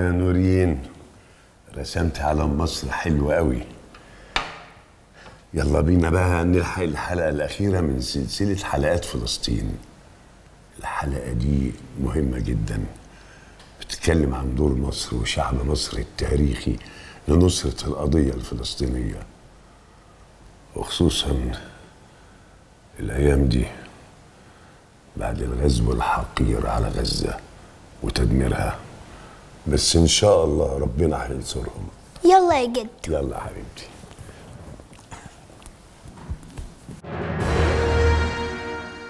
يا نورين رسمت على مصر حلو قوي يلا بينا بقى نلحق الحلقة الأخيرة من سلسلة حلقات فلسطين الحلقة دي مهمة جدا بتتكلم عن دور مصر وشعب مصر التاريخي لنصرة القضية الفلسطينية وخصوصا الأيام دي بعد الغزو الحقير على غزة وتدميرها بس ان شاء الله ربنا هينصرهم يلا يا جد يلا يا حبيبتي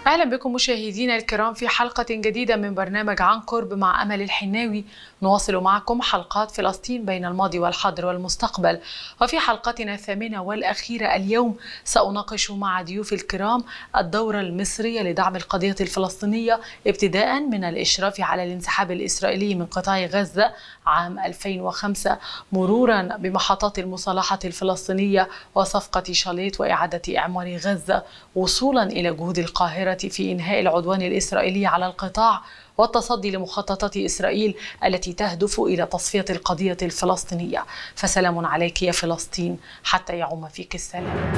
اهلا بكم مشاهدينا الكرام في حلقه جديده من برنامج عن قرب مع امل الحناوي نواصل معكم حلقات فلسطين بين الماضي والحاضر والمستقبل وفي حلقتنا الثامنه والاخيره اليوم ساناقش مع ضيوف الكرام الدوره المصريه لدعم القضيه الفلسطينيه ابتداء من الاشراف على الانسحاب الاسرائيلي من قطاع غزه عام 2005 مرورا بمحطات المصالحه الفلسطينيه وصفقه شاليت واعاده اعمار غزه وصولا الى جهود القاهره في إنهاء العدوان الإسرائيلي على القطاع والتصدي لمخططات إسرائيل التي تهدف إلى تصفية القضية الفلسطينية فسلام عليك يا فلسطين حتى يعم فيك السلام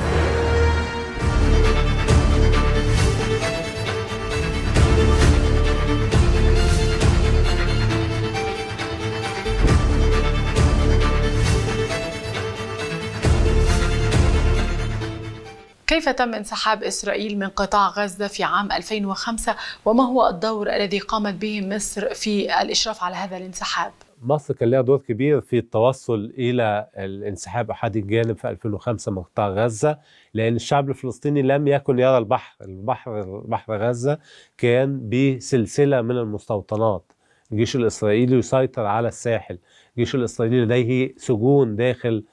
كيف تم انسحاب إسرائيل من قطاع غزة في عام 2005 وما هو الدور الذي قامت به مصر في الإشراف على هذا الانسحاب؟ مصر كان لها دور كبير في التوصل الى الانسحاب احد الجانب في 2005 من قطاع غزه لان الشعب الفلسطيني لم يكن يرى البحر، البحر بحر غزه كان بسلسله من المستوطنات. الجيش الاسرائيلي يسيطر على الساحل، الجيش الاسرائيلي لديه سجون داخل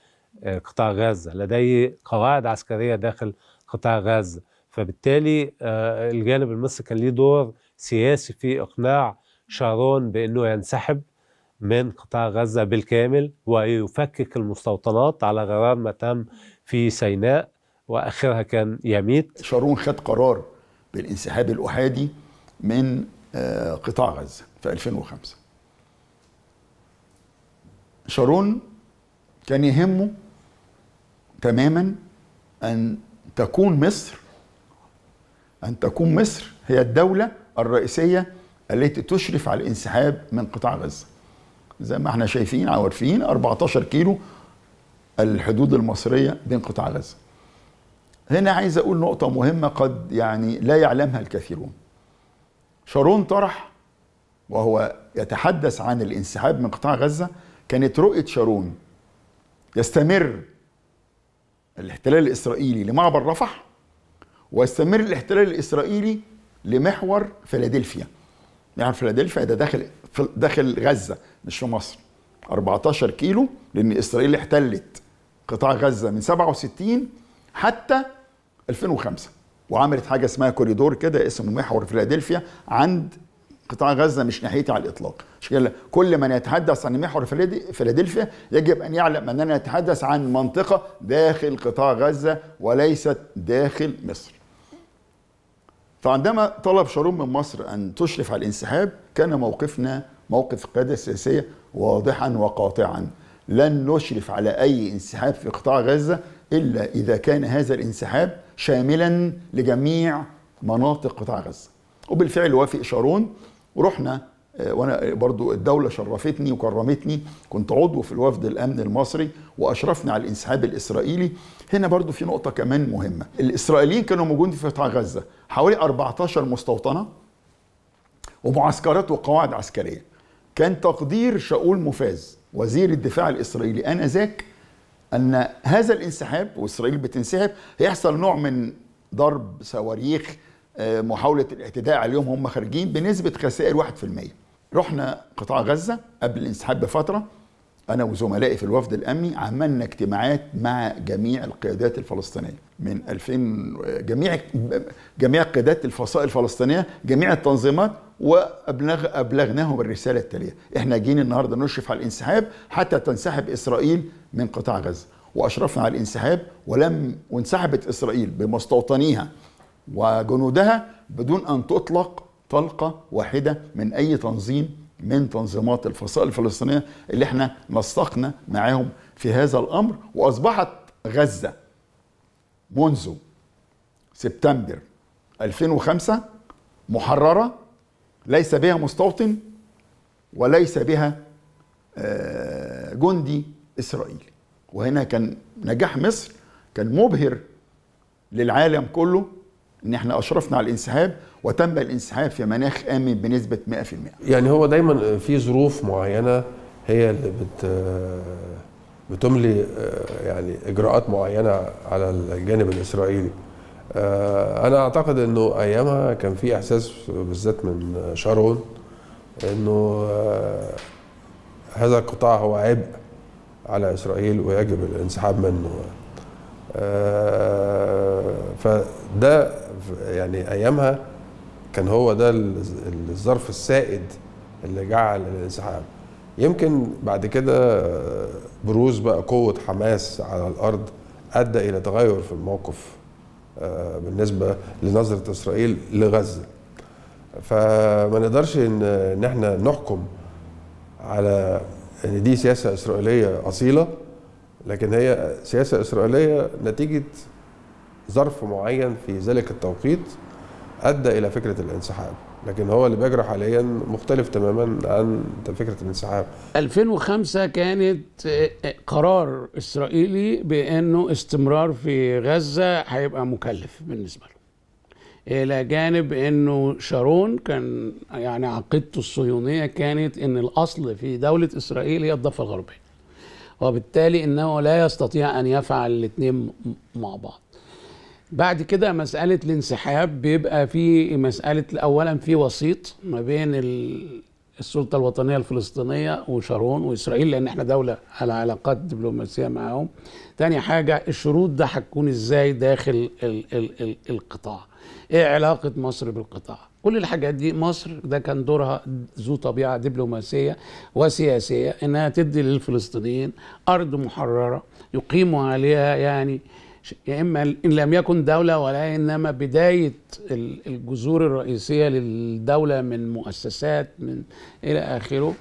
آه، قطاع غزه، لديه قواعد عسكريه داخل قطاع غزه فبالتالي آه، الجانب المصري كان ليه دور سياسي في اقناع شارون بانه ينسحب من قطاع غزه بالكامل ويفكك المستوطنات على غرار ما تم في سيناء واخرها كان يميت شارون خد قرار بالانسحاب الاحادي من آه، قطاع غزه في 2005 شارون كان يهمه تماما ان تكون مصر أن تكون مصر هي الدولة الرئيسية التي تشرف على الانسحاب من قطاع غزة زي ما احنا شايفين عارفين 14 كيلو الحدود المصرية بين قطاع غزة هنا عايز أقول نقطة مهمة قد يعني لا يعلمها الكثيرون شارون طرح وهو يتحدث عن الانسحاب من قطاع غزة كانت رؤية شارون يستمر الاحتلال الإسرائيلي لمعبر رفح ويستمر الاحتلال الإسرائيلي لمحور فيلادلفيا يعني فيلادلفيا ده داخل داخل غزة مش في مصر 14 كيلو لأن إسرائيل احتلت قطاع غزة من 67 حتى 2005 وعملت حاجة اسمها كوريدور كده اسمه محور فيلادلفيا عند قطاع غزه مش ناحيتي على الاطلاق كل من يتحدث عن محور فيلادلفيا يجب ان يعلم اننا نتحدث عن منطقه داخل قطاع غزه وليست داخل مصر فعندما طلب شارون من مصر ان تشرف على الانسحاب كان موقفنا موقف القياده السياسيه واضحا وقاطعا لن نشرف على اي انسحاب في قطاع غزه الا اذا كان هذا الانسحاب شاملا لجميع مناطق قطاع غزه وبالفعل وافق شارون ورحنا آه، وانا برضو الدوله شرفتني وكرمتني كنت عضو في الوفد الامن المصري واشرفنا على الانسحاب الاسرائيلي هنا برضو في نقطه كمان مهمه الاسرائيليين كانوا موجودين في قطاع غزه حوالي 14 مستوطنه ومعسكرات وقواعد عسكريه كان تقدير شاول مفاز وزير الدفاع الاسرائيلي انذاك ان هذا الانسحاب واسرائيل بتنسحب هيحصل نوع من ضرب صواريخ آه، محاوله الاعتداء عليهم هم خارجين بنسبه خسائر 1% رحنا قطاع غزه قبل الانسحاب بفتره انا وزملائي في الوفد الامني عملنا اجتماعات مع جميع القيادات الفلسطينيه من 2000 جميع جميع قيادات الفصائل الفلسطينيه جميع التنظيمات وابلغ ابلغناهم الرساله التاليه احنا جايين النهارده نشرف على الانسحاب حتى تنسحب اسرائيل من قطاع غزه واشرفنا على الانسحاب ولم وانسحبت اسرائيل بمستوطنيها وجنودها بدون أن تطلق طلقة واحدة من أي تنظيم من تنظيمات الفصائل الفلسطينية اللي احنا نسقنا معاهم في هذا الأمر وأصبحت غزة منذ سبتمبر 2005 محررة ليس بها مستوطن وليس بها آه، جندي إسرائيلي وهنا كان نجاح مصر كان مبهر للعالم كله ان احنا اشرفنا على الانسحاب وتم الانسحاب في مناخ امن بنسبه 100% يعني هو دايما في ظروف معينه هي اللي بت بتملي يعني اجراءات معينه على الجانب الاسرائيلي انا اعتقد انه ايامها كان في احساس بالذات من شارون انه هذا القطاع هو عبء على اسرائيل ويجب الانسحاب منه فده يعني ايامها كان هو ده الظرف السائد اللي جعل الانسحاب يمكن بعد كده بروز بقى قوه حماس على الارض ادى الى تغير في الموقف آه، بالنسبه لنظره اسرائيل لغزه فما نقدرش ان ان احنا نحكم على ان دي سياسه اسرائيليه اصيله لكن هي سياسه اسرائيليه نتيجه ظرف معين في ذلك التوقيت ادى الى فكره الانسحاب لكن هو اللي بيجرى حاليا مختلف تماما عن فكره الانسحاب 2005 كانت آه، آه، قرار اسرائيلي بانه استمرار في غزه هيبقى مكلف بالنسبه له الى جانب انه شارون كان يعني عقيدته الصهيونيه كانت ان الاصل في دوله اسرائيل هي الضفه الغربيه وبالتالي انه لا يستطيع ان يفعل الاثنين مع بعض بعد كده مسألة الانسحاب بيبقى في مسألة أولا في وسيط ما بين السلطة الوطنية الفلسطينية وشارون وإسرائيل لأن احنا دولة على علاقات دبلوماسية معاهم تاني حاجة الشروط ده هتكون إزاي داخل الـ الـ الـ القطاع إيه علاقة مصر بالقطاع كل الحاجات دي مصر ده كان دورها ذو طبيعة دبلوماسية وسياسية إنها تدي للفلسطينيين أرض محررة يقيموا عليها يعني يا اما ان لم يكن دوله ولا انما بدايه الجذور الرئيسيه للدوله من مؤسسات من الى اخره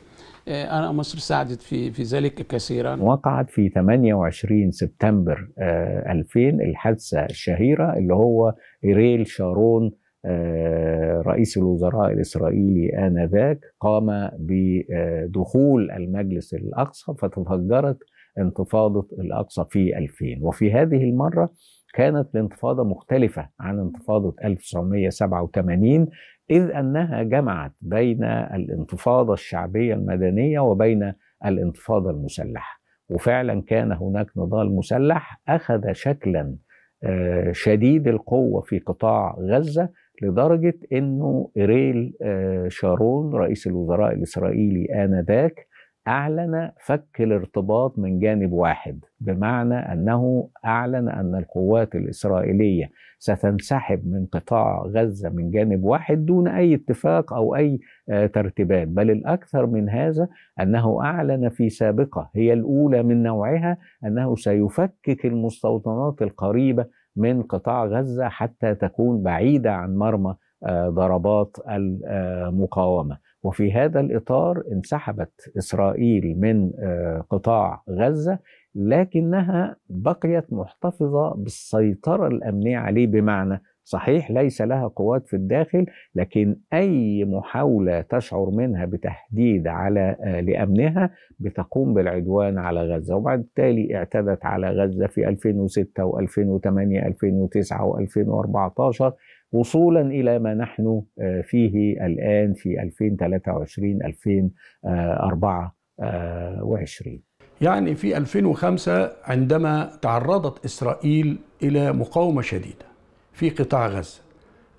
آه، أنا مصر ساعدت في في ذلك كثيرا وقعت في 28 سبتمبر 2000 آه، الحادثة الشهيرة اللي هو إيريل شارون آه، رئيس الوزراء الإسرائيلي آنذاك قام بدخول المجلس الأقصى فتفجرت انتفاضة الأقصى في 2000 وفي هذه المرة كانت الانتفاضة مختلفة عن انتفاضة 1987 إذ أنها جمعت بين الانتفاضة الشعبية المدنية وبين الانتفاضة المسلحة وفعلا كان هناك نضال مسلح أخذ شكلا آه، شديد القوة في قطاع غزة لدرجة أنه إيريل آه، شارون رئيس الوزراء الإسرائيلي آنذاك أعلن فك الارتباط من جانب واحد بمعنى أنه أعلن أن القوات الإسرائيلية ستنسحب من قطاع غزة من جانب واحد دون أي اتفاق أو أي آه، ترتيبات بل الأكثر من هذا أنه أعلن في سابقة هي الأولى من نوعها أنه سيفكك المستوطنات القريبة من قطاع غزة حتى تكون بعيدة عن مرمى آه، ضربات المقاومة آه، وفي هذا الإطار انسحبت إسرائيل من آه، قطاع غزة لكنها بقيت محتفظة بالسيطرة الأمنية عليه بمعنى صحيح ليس لها قوات في الداخل لكن أي محاولة تشعر منها بتهديد على آه، لأمنها بتقوم بالعدوان على غزة وبعد التالي اعتدت على غزة في 2006 و2008 2009 و2014 وصولا الى ما نحن آه، فيه الان في 2023 2024 يعني في 2005 عندما تعرضت اسرائيل الى مقاومه شديده في قطاع غزه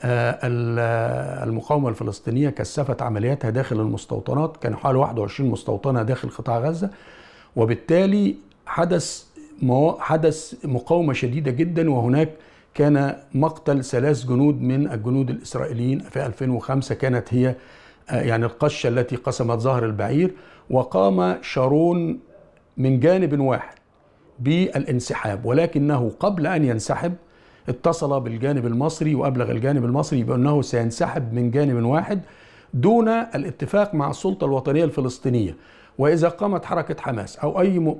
آه، المقاومة الفلسطينية كثفت عملياتها داخل المستوطنات كان حوالي 21 مستوطنة داخل قطاع غزة وبالتالي حدث حدث مقاومة شديدة جدا وهناك كان مقتل ثلاث جنود من الجنود الإسرائيليين في 2005 كانت هي آه، يعني القشة التي قسمت ظهر البعير وقام شارون من جانب واحد بالانسحاب ولكنه قبل أن ينسحب اتصل بالجانب المصري وأبلغ الجانب المصري بأنه سينسحب من جانب واحد دون الاتفاق مع السلطة الوطنية الفلسطينية وإذا قامت حركة حماس أو أي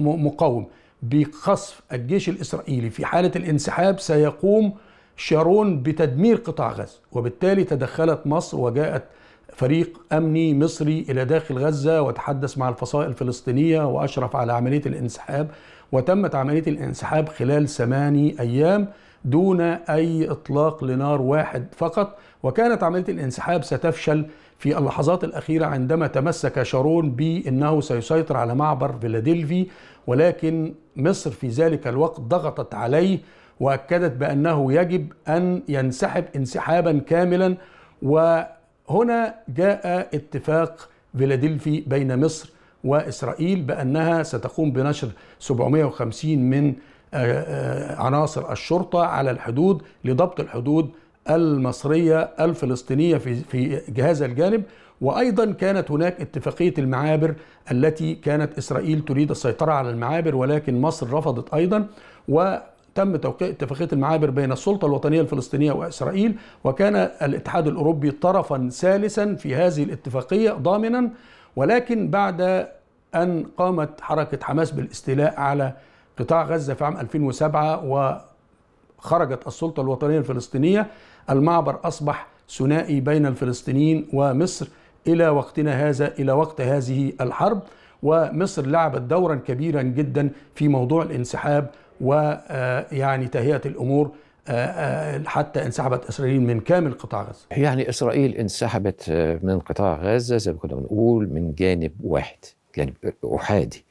مقاوم بقصف الجيش الإسرائيلي في حالة الانسحاب سيقوم شارون بتدمير قطاع غزة وبالتالي تدخلت مصر وجاءت فريق أمني مصري إلى داخل غزة وتحدث مع الفصائل الفلسطينية وأشرف على عملية الانسحاب وتمت عملية الانسحاب خلال ثماني أيام دون أي إطلاق لنار واحد فقط وكانت عملية الانسحاب ستفشل في اللحظات الأخيرة عندما تمسك شارون بأنه سيسيطر على معبر فيلادلفي ولكن مصر في ذلك الوقت ضغطت عليه واكدت بانه يجب ان ينسحب انسحابا كاملا وهنا جاء اتفاق فيلادلفي بين مصر واسرائيل بانها ستقوم بنشر 750 من آه، آه، عناصر الشرطه على الحدود لضبط الحدود المصريه الفلسطينيه في في هذا الجانب وايضا كانت هناك اتفاقيه المعابر التي كانت اسرائيل تريد السيطره على المعابر ولكن مصر رفضت ايضا و تم توقيع اتفاقيه المعابر بين السلطه الوطنيه الفلسطينيه واسرائيل وكان الاتحاد الاوروبي طرفا ثالثا في هذه الاتفاقيه ضامنا ولكن بعد ان قامت حركه حماس بالاستيلاء على قطاع غزه في عام 2007 وخرجت السلطه الوطنيه الفلسطينيه المعبر اصبح ثنائي بين الفلسطينيين ومصر إلى وقتنا هذا إلى وقت هذه الحرب ومصر لعبت دورا كبيرا جدا في موضوع الانسحاب ويعني آه، تهيئة الأمور آه، آه، حتى انسحبت إسرائيل من كامل قطاع غزة يعني إسرائيل انسحبت من قطاع غزة زي ما كنا بنقول من جانب واحد جانب أحادي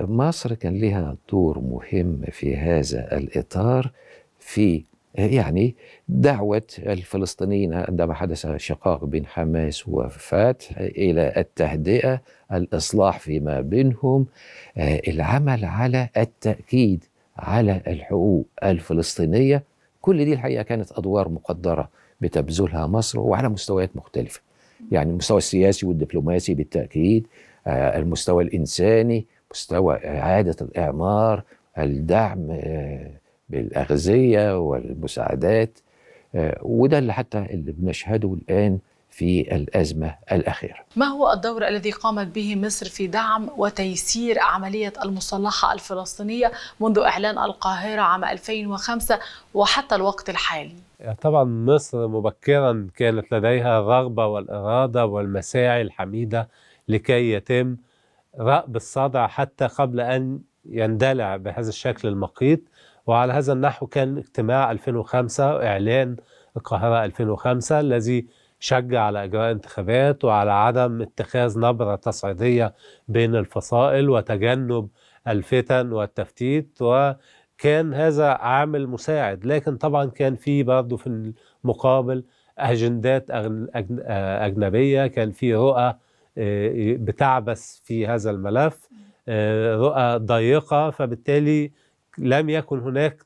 مصر كان لها دور مهم في هذا الإطار في يعني دعوة الفلسطينيين عندما حدث شقاق بين حماس وفتح إلى التهدئة الإصلاح فيما بينهم آه، العمل على التأكيد على الحقوق الفلسطينية كل دي الحقيقة كانت أدوار مقدرة بتبذلها مصر وعلى مستويات مختلفة يعني المستوى السياسي والدبلوماسي بالتأكيد آه، المستوى الإنساني مستوى إعادة الإعمار الدعم آه، بالاغذيه والمساعدات آه، وده اللي حتى اللي بنشهده الان في الازمه الاخيره. ما هو الدور الذي قامت به مصر في دعم وتيسير عمليه المصالحه الفلسطينيه منذ اعلان القاهره عام 2005 وحتى الوقت الحالي؟ يعني طبعا مصر مبكرا كانت لديها الرغبه والاراده والمساعي الحميده لكي يتم رأب الصدع حتى قبل ان يندلع بهذا الشكل المقيت وعلى هذا النحو كان اجتماع 2005 إعلان القاهرة 2005 الذي شجع على إجراء انتخابات وعلى عدم اتخاذ نبرة تصعيدية بين الفصائل وتجنب الفتن والتفتيت وكان هذا عامل مساعد لكن طبعا كان في برضه في المقابل أجندات أجنبية كان في رؤى آه، بتعبث في هذا الملف آه، رؤى ضيقة فبالتالي لم يكن هناك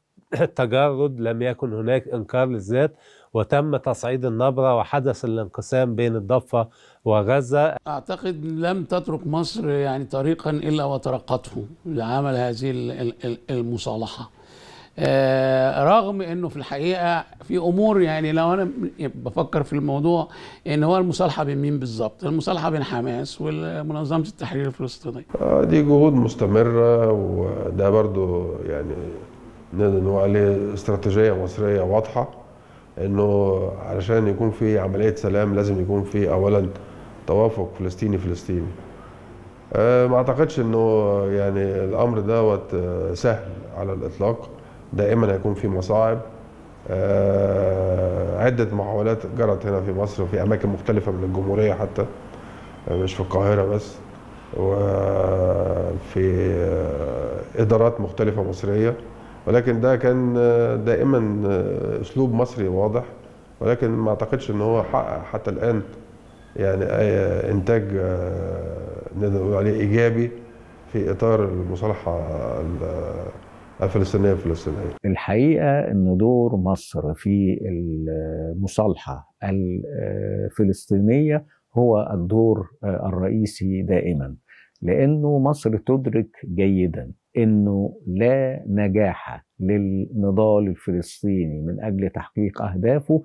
تجرد لم يكن هناك إنكار للذات وتم تصعيد النبرة وحدث الانقسام بين الضفة وغزة أعتقد لم تترك مصر يعني طريقا إلا وترقته لعمل هذه المصالحة آه، رغم انه في الحقيقه في امور يعني لو انا بفكر في الموضوع ان هو المصالحه بين مين بالظبط؟ المصالحه بين حماس ومنظمه التحرير الفلسطينيه. آه، دي جهود مستمره وده برضو يعني نقدر نقول عليه استراتيجيه مصريه واضحه انه علشان يكون في عمليه سلام لازم يكون في اولا توافق فلسطيني فلسطيني. آه، ما اعتقدش انه يعني الامر دوت سهل على الاطلاق. دائما هيكون في مصاعب آه، عدة محاولات جرت هنا في مصر وفي أماكن مختلفة من الجمهورية حتى آه، مش في القاهرة بس وفي آه، إدارات مختلفة مصرية ولكن ده كان دائما أسلوب مصري واضح ولكن ما أعتقدش إن هو حقق حتى الآن يعني أي إنتاج نقدر نقول عليه إيجابي في إطار المصالحة الفلسطينيه الفلسطينيه الحقيقه ان دور مصر في المصالحه الفلسطينيه هو الدور الرئيسي دائما لانه مصر تدرك جيدا انه لا نجاح للنضال الفلسطيني من اجل تحقيق اهدافه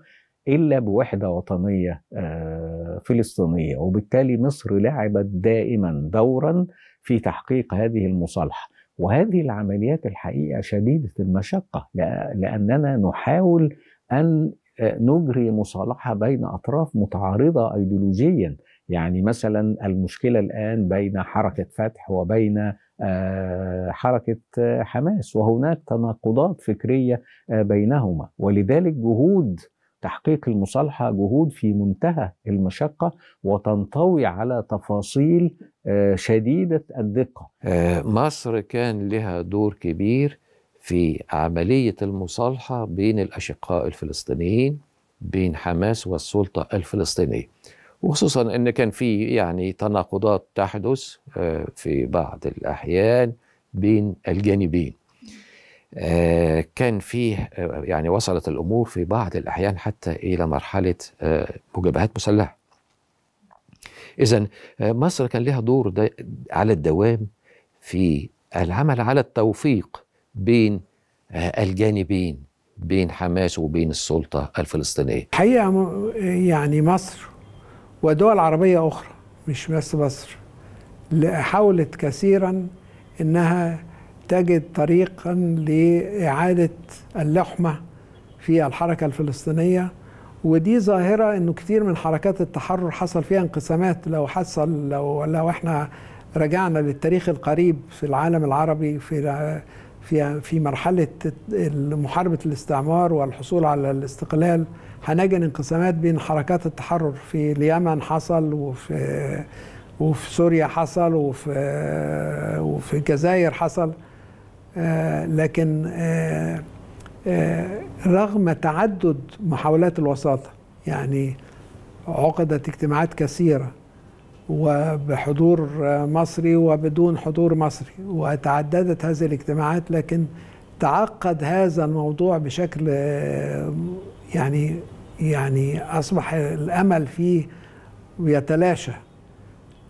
الا بوحده وطنيه آه، فلسطينيه وبالتالي مصر لعبت دائما دورا في تحقيق هذه المصالحه وهذه العمليات الحقيقه شديده المشقه لاننا نحاول ان آه، نجري مصالحه بين اطراف متعارضه ايديولوجيا يعني مثلا المشكله الان بين حركه فتح وبين آه، حركه آه، حماس وهناك تناقضات فكريه بينهما ولذلك جهود تحقيق المصالحة جهود في منتهى المشقة وتنطوي على تفاصيل آه، شديدة الدقة آه، مصر كان لها دور كبير في عملية المصالحة بين الأشقاء الفلسطينيين بين حماس والسلطة الفلسطينية وخصوصا أن كان في يعني تناقضات تحدث آه، في بعض الأحيان بين الجانبين آه، كان فيه آه، يعني وصلت الامور في بعض الاحيان حتى الى مرحله آه، مجابهات مسلحه. اذا مصر كان لها دور على الدوام في العمل على التوفيق بين الجانبين بين حماس وبين السلطه الفلسطينيه. الحقيقه يعني مصر ودول عربيه اخرى مش بس مصر حاولت كثيرا انها تجد طريقا لإعادة اللحمة في الحركة الفلسطينية ودي ظاهرة انه كثير من حركات التحرر حصل فيها انقسامات لو حصل لو لو احنا رجعنا للتاريخ القريب في العالم العربي في في في مرحلة محاربة الاستعمار والحصول على الاستقلال هنجد انقسامات بين حركات التحرر في اليمن حصل وفي وفي سوريا حصل وفي وفي الجزائر حصل آه، لكن آه، آه، رغم تعدد محاولات الوساطة يعني عقدت اجتماعات كثيرة وبحضور مصري وبدون حضور مصري وتعددت هذه الاجتماعات لكن تعقد هذا الموضوع بشكل يعني يعني اصبح الامل فيه يتلاشى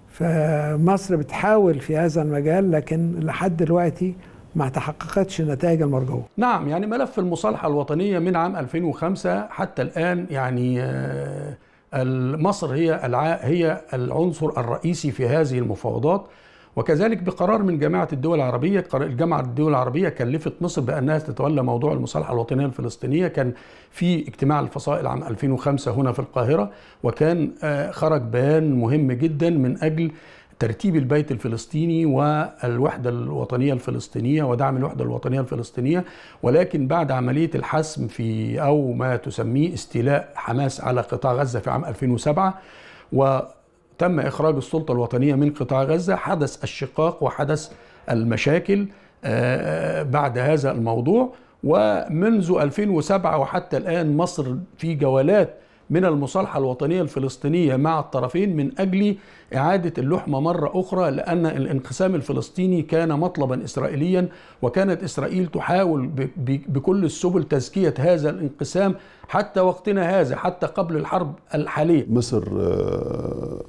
فمصر بتحاول في هذا المجال لكن لحد دلوقتي ما تحققتش النتائج المرجوة نعم يعني ملف المصالحة الوطنية من عام 2005 حتى الآن يعني آه، مصر هي هي العنصر الرئيسي في هذه المفاوضات وكذلك بقرار من جامعة الدول العربية الجامعة الدول العربية كلفت مصر بأنها تتولى موضوع المصالحة الوطنية الفلسطينية كان في اجتماع الفصائل عام 2005 هنا في القاهرة وكان آه، خرج بيان مهم جدا من أجل ترتيب البيت الفلسطيني والوحدة الوطنية الفلسطينية ودعم الوحدة الوطنية الفلسطينية ولكن بعد عملية الحسم في أو ما تسميه استيلاء حماس على قطاع غزة في عام 2007 وتم إخراج السلطة الوطنية من قطاع غزة حدث الشقاق وحدث المشاكل آه، آه، بعد هذا الموضوع ومنذ 2007 وحتى الآن مصر في جولات من المصالحة الوطنية الفلسطينية مع الطرفين من أجل إعادة اللحمة مرة أخرى لأن الانقسام الفلسطيني كان مطلبا إسرائيليا وكانت إسرائيل تحاول بكل السبل تزكية هذا الانقسام حتى وقتنا هذا حتى قبل الحرب الحالية مصر آه،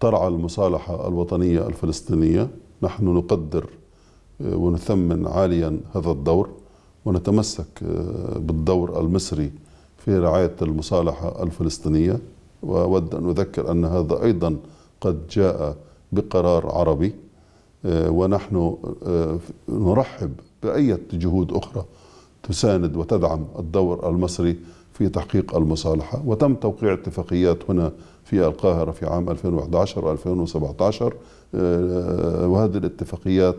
ترعى المصالحة الوطنية الفلسطينية نحن نقدر آه، ونثمن عاليا هذا الدور ونتمسك آه، بالدور المصري في رعاية المصالحة الفلسطينية وأود أن أذكر أن هذا أيضا قد جاء بقرار عربي آه، ونحن آه، نرحب بأي جهود أخرى تساند وتدعم الدور المصري في تحقيق المصالحة وتم توقيع اتفاقيات هنا في القاهرة في عام 2011 و 2017 وهذه الاتفاقيات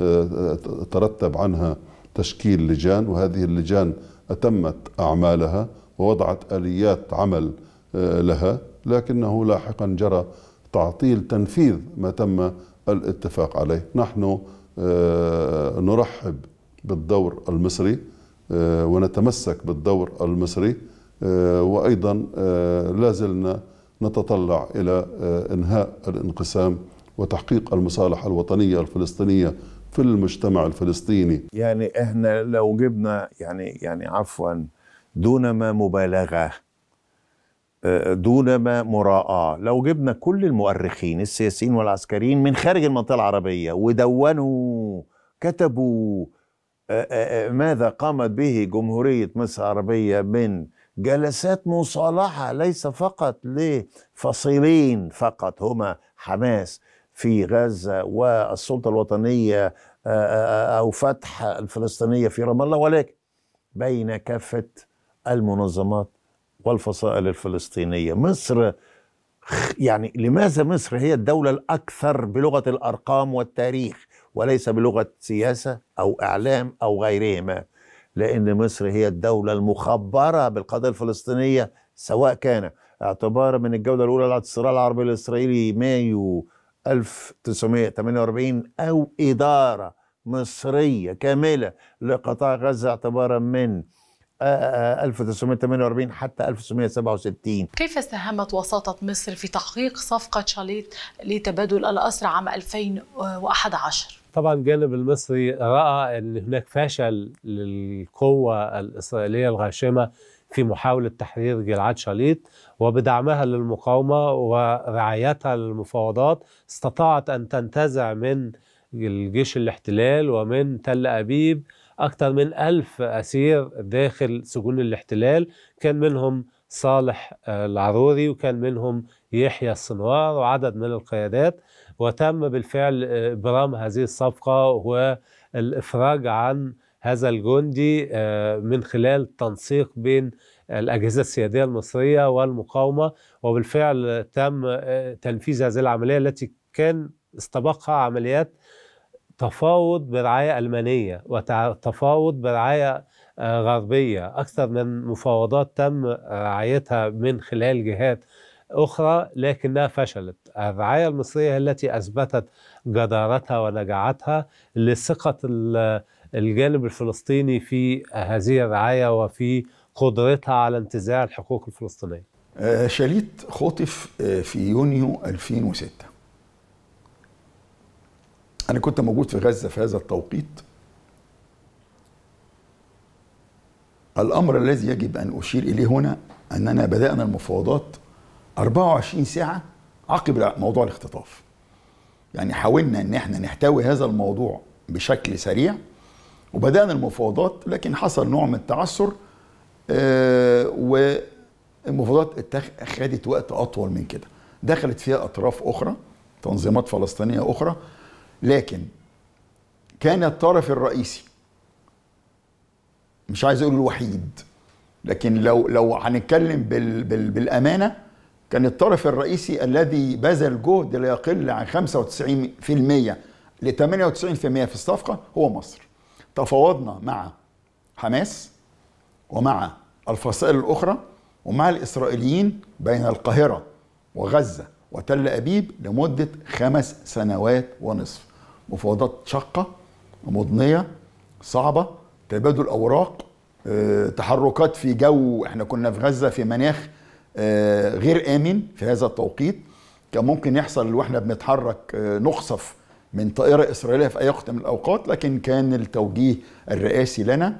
آه، ترتب عنها تشكيل لجان وهذه اللجان أتمت أعمالها ووضعت اليات عمل آه، لها لكنه لاحقا جرى تعطيل تنفيذ ما تم الاتفاق عليه نحن آه، نرحب بالدور المصري آه، ونتمسك بالدور المصري وايضا لا زلنا نتطلع الى انهاء الانقسام وتحقيق المصالحه الوطنيه الفلسطينيه في المجتمع الفلسطيني يعني احنا لو جبنا يعني يعني عفوا دونما مبالغه آه، دونما مراءة لو جبنا كل المؤرخين السياسيين والعسكريين من خارج المنطقة العربية ودونوا كتبوا آه، آه، ماذا قامت به جمهورية مصر العربية من جلسات مصالحة ليس فقط لفصيلين فقط هما حماس في غزة والسلطة الوطنية أو فتح الفلسطينية في رام الله ولكن بين كافة المنظمات والفصائل الفلسطينيه مصر يعني لماذا مصر هي الدوله الاكثر بلغه الارقام والتاريخ وليس بلغه سياسه او اعلام او غيرهما لان مصر هي الدوله المخبره بالقضيه الفلسطينيه سواء كان اعتبارا من الجوله الاولى الصراع العربي الاسرائيلي مايو 1948 او اداره مصريه كامله لقطاع غزه اعتبارا من 1948 حتى 1967 كيف ساهمت وساطة مصر في تحقيق صفقة شاليت لتبادل الأسرى عام 2011 طبعا الجانب المصري رأى أن هناك فشل للقوة الإسرائيلية الغاشمة في محاولة تحرير جلعاد شاليت وبدعمها للمقاومة ورعايتها للمفاوضات استطاعت أن تنتزع من الجيش الاحتلال ومن تل أبيب أكثر من ألف أسير داخل سجون الاحتلال كان منهم صالح آه، العروري وكان منهم يحيى السنوار وعدد من القيادات وتم بالفعل آه، إبرام هذه الصفقة والإفراج عن هذا الجندي آه، من خلال تنسيق بين الأجهزة السيادية المصرية والمقاومة وبالفعل تم تنفيذ هذه العملية التي كان استبقها عمليات تفاوض برعاية ألمانية وتفاوض برعاية آه، غربية أكثر من مفاوضات تم رعايتها من خلال جهات أخرى لكنها فشلت الرعاية المصرية التي أثبتت جدارتها ونجاعتها لثقة الجانب الفلسطيني في هذه الرعاية وفي قدرتها على انتزاع الحقوق الفلسطينية آه، شاليت خطف آه، في يونيو 2006 أنا كنت موجود في غزة في هذا التوقيت الأمر الذي يجب أن أشير إليه هنا أننا بدأنا المفاوضات 24 ساعة عقب موضوع الاختطاف يعني حاولنا أن احنا نحتوي هذا الموضوع بشكل سريع وبدأنا المفاوضات لكن حصل نوع من التعثر آه والمفاوضات خدت وقت أطول من كده دخلت فيها أطراف أخرى تنظيمات فلسطينية أخرى لكن كان الطرف الرئيسي مش عايز اقول الوحيد لكن لو لو هنتكلم بال بال بالامانه كان الطرف الرئيسي الذي بذل جهد لا يقل عن 95% ل 98% في الصفقه هو مصر. تفاوضنا مع حماس ومع الفصائل الاخرى ومع الاسرائيليين بين القاهره وغزه وتل ابيب لمده خمس سنوات ونصف. مفاوضات شاقه مضنيه صعبه تبادل اوراق آه، تحركات في جو احنا كنا في غزه في مناخ آه، غير امن في هذا التوقيت كان ممكن يحصل واحنا بنتحرك آه، نقصف من طائره اسرائيليه في اي وقت من الاوقات لكن كان التوجيه الرئاسي لنا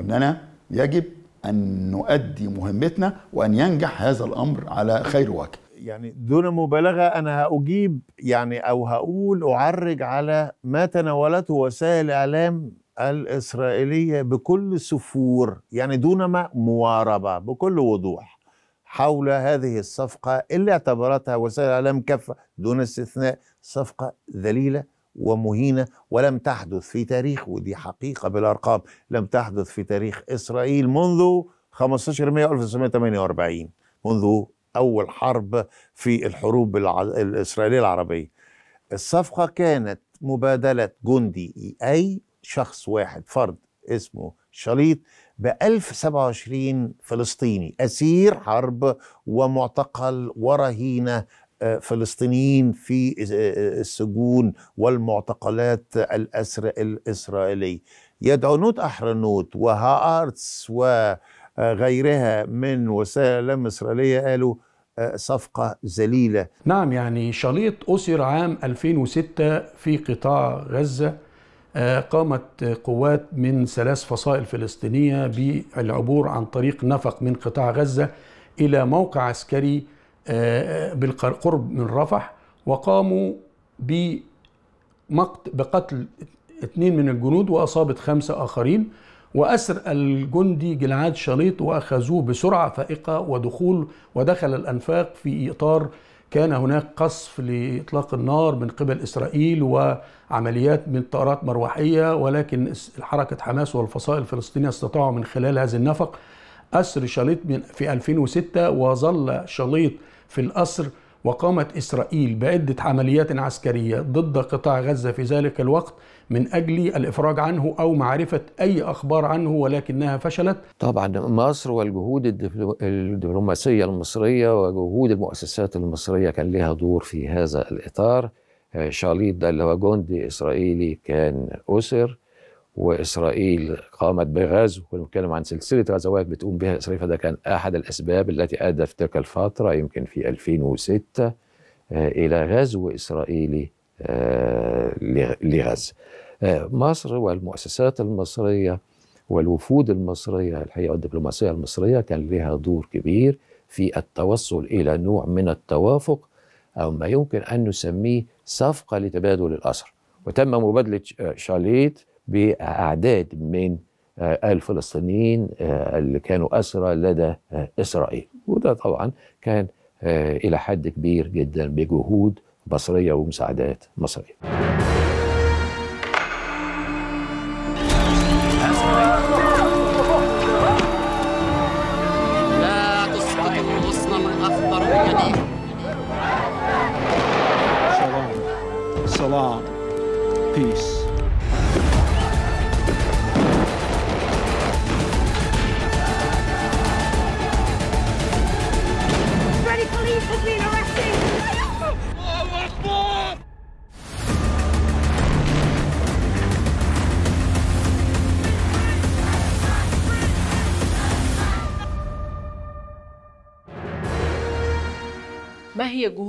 اننا يجب ان نؤدي مهمتنا وان ينجح هذا الامر على خير وجه يعني دون مبالغه انا هاجيب يعني او هقول اعرج على ما تناولته وسائل الاعلام الاسرائيليه بكل سفور يعني دون ما مواربه بكل وضوح حول هذه الصفقه اللي اعتبرتها وسائل الاعلام كافه دون استثناء صفقه ذليله ومهينه ولم تحدث في تاريخ ودي حقيقه بالارقام لم تحدث في تاريخ اسرائيل منذ 15 1948 منذ أول حرب في الحروب الإسرائيلية العربية الصفقة كانت مبادلة جندي أي شخص واحد فرد اسمه شليط ب 1027 فلسطيني أسير حرب ومعتقل ورهينة آه، فلسطينيين في آه، آه، السجون والمعتقلات الأسر الإسرائيلية يدعونوت أحرنوت وهارتس و غيرها من وسائل الاعلام الاسرائيليه قالوا آه، صفقة ذليلة نعم يعني شليط أسر عام 2006 في قطاع غزة آه، قامت قوات من ثلاث فصائل فلسطينية بالعبور عن طريق نفق من قطاع غزة إلى موقع عسكري آه، بالقرب من رفح وقاموا بقتل اثنين من الجنود وأصابت خمسة آخرين وأسر الجندي جلعاد شليط وأخذوه بسرعة فائقة ودخول ودخل الأنفاق في إطار كان هناك قصف لإطلاق النار من قبل إسرائيل وعمليات من طائرات مروحية ولكن حركة حماس والفصائل الفلسطينية استطاعوا من خلال هذا النفق أسر شليط في 2006 وظل شليط في الأسر وقامت إسرائيل بعدة عمليات عسكرية ضد قطاع غزة في ذلك الوقت من أجل الإفراج عنه أو معرفة أي أخبار عنه ولكنها فشلت طبعا مصر والجهود الدبلوماسية المصرية وجهود المؤسسات المصرية كان لها دور في هذا الإطار آه، شاليد ده اللي هو جندي إسرائيلي كان أسر واسرائيل قامت بغزو كنا بنتكلم عن سلسله غزوات بتقوم بها اسرائيل فده كان احد الاسباب التي ادت في تلك الفتره يمكن في 2006 آه، الى غزو اسرائيلي آه، لغزه. آه، مصر والمؤسسات المصريه والوفود المصريه الحقيقه والدبلوماسيه المصريه كان لها دور كبير في التوصل الى نوع من التوافق او ما يمكن ان نسميه صفقه لتبادل الاسر. وتم مبادله شاليت بأعداد من آه، الفلسطينيين آه، اللي كانوا أسرى لدى آه، إسرائيل وده طبعا كان إلى حد كبير جدا بجهود مصرية ومساعدات مصرية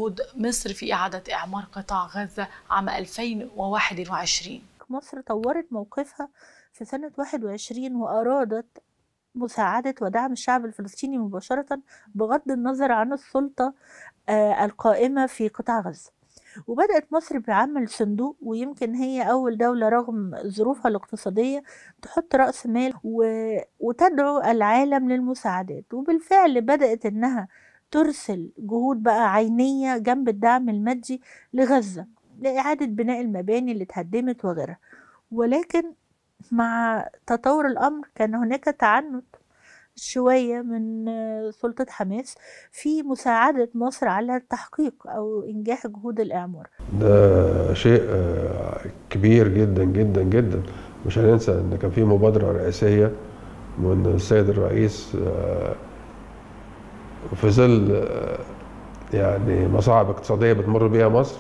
جهود مصر في إعادة إعمار قطاع غزة عام 2021 مصر طورت موقفها في سنة 21 وأرادت مساعدة ودعم الشعب الفلسطيني مباشرة بغض النظر عن السلطة آه، القائمة في قطاع غزة وبدأت مصر بعمل صندوق ويمكن هي أول دولة رغم ظروفها الاقتصادية تحط رأس مال و... وتدعو العالم للمساعدات وبالفعل بدأت إنها ترسل جهود بقى عينية جنب الدعم المادي لغزة لإعادة بناء المباني اللي اتهدمت وغيرها ولكن مع تطور الأمر كان هناك تعنت شوية من سلطة حماس في مساعدة مصر على التحقيق أو إنجاح جهود الإعمار ده شيء آه، كبير جدا جدا جدا مش هننسى إن كان في مبادرة رئاسية من السيد الرئيس آه، وفي ظل يعني مصاعب اقتصاديه بتمر بيها مصر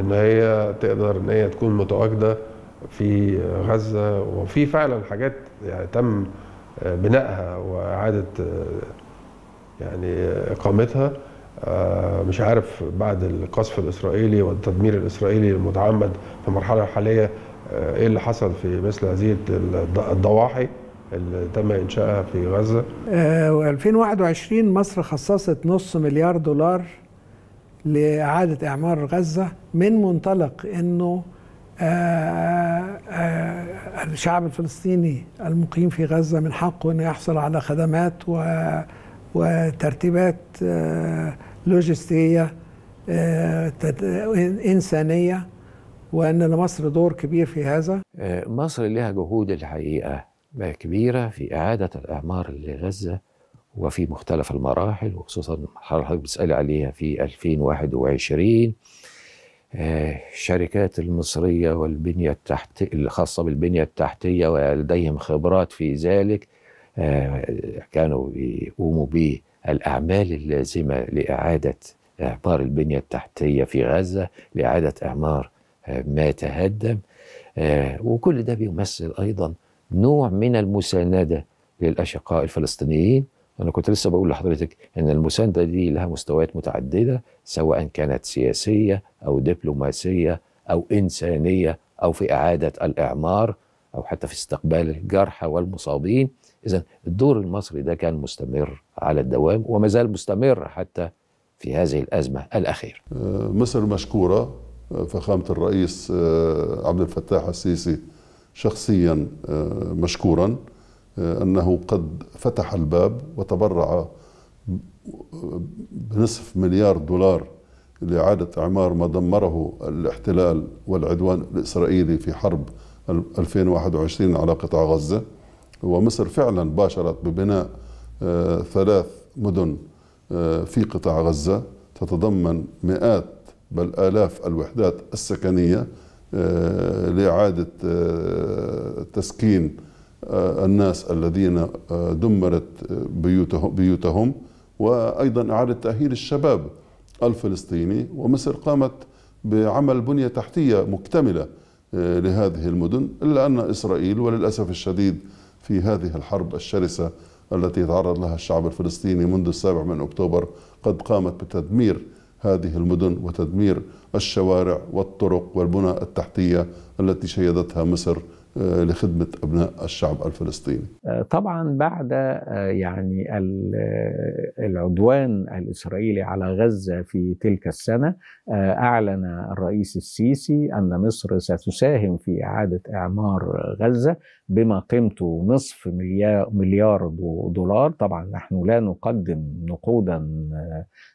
ان هي تقدر ان هي تكون متواجده في غزه وفي فعلا حاجات يعني تم بنائها واعاده يعني اقامتها آه، مش عارف بعد القصف الاسرائيلي والتدمير الاسرائيلي المتعمد في المرحله الحاليه آه، ايه اللي حصل في مثل هذه الضواحي اللي تم انشائها في غزه؟ آه 2021 مصر خصصت نص مليار دولار لاعاده اعمار غزه من منطلق انه آه،, آه آه الشعب الفلسطيني المقيم في غزه من حقه انه يحصل على خدمات و وترتيبات آه، لوجستيه آه، انسانيه وان لمصر دور كبير في هذا مصر لها جهود الحقيقه كبيرة في إعادة الأعمار لغزة وفي مختلف المراحل وخصوصا حضرتك بتسألي عليها في 2021 آه، الشركات المصرية والبنية التحتية الخاصة بالبنية التحتية ولديهم خبرات في ذلك آه، كانوا يقوموا بالأعمال اللازمة لإعادة إعمار البنية التحتية في غزة لإعادة إعمار ما تهدم آه، وكل ده بيمثل أيضاً نوع من المسانده للاشقاء الفلسطينيين انا كنت لسه بقول لحضرتك ان المسانده دي لها مستويات متعدده سواء كانت سياسيه او دبلوماسيه او انسانيه او في اعاده الاعمار او حتى في استقبال الجرحى والمصابين اذا الدور المصري ده كان مستمر على الدوام وما زال مستمر حتى في هذه الازمه الاخيره آه، مصر مشكوره آه، فخامه الرئيس آه، عبد الفتاح السيسي شخصيا آه، مشكورا آه، أنه قد فتح الباب وتبرع آه، بنصف مليار دولار لإعادة إعمار ما دمره الاحتلال والعدوان الإسرائيلي في حرب 2021 على قطاع غزة ومصر فعلا باشرت ببناء ثلاث مدن في قطاع غزة تتضمن مئات بل آلاف الوحدات السكنية آه، لإعادة آه، تسكين آه، الناس الذين دمرت بيوتهم, بيوتهم وأيضا إعادة تأهيل الشباب الفلسطيني ومصر قامت بعمل بنية تحتية مكتملة لهذه المدن إلا أن إسرائيل وللأسف الشديد في هذه الحرب الشرسة التي تعرض لها الشعب الفلسطيني منذ السابع من أكتوبر قد قامت بتدمير هذه المدن وتدمير الشوارع والطرق والبنى التحتيه التي شيدتها مصر آه، لخدمة أبناء الشعب الفلسطيني آه، طبعا بعد آه، يعني العدوان الإسرائيلي على غزة في تلك السنة أعلن الرئيس السيسي أن مصر ستساهم في إعادة إعمار غزة بما قيمته نصف مليار, مليار دولار طبعا نحن لا نقدم نقودا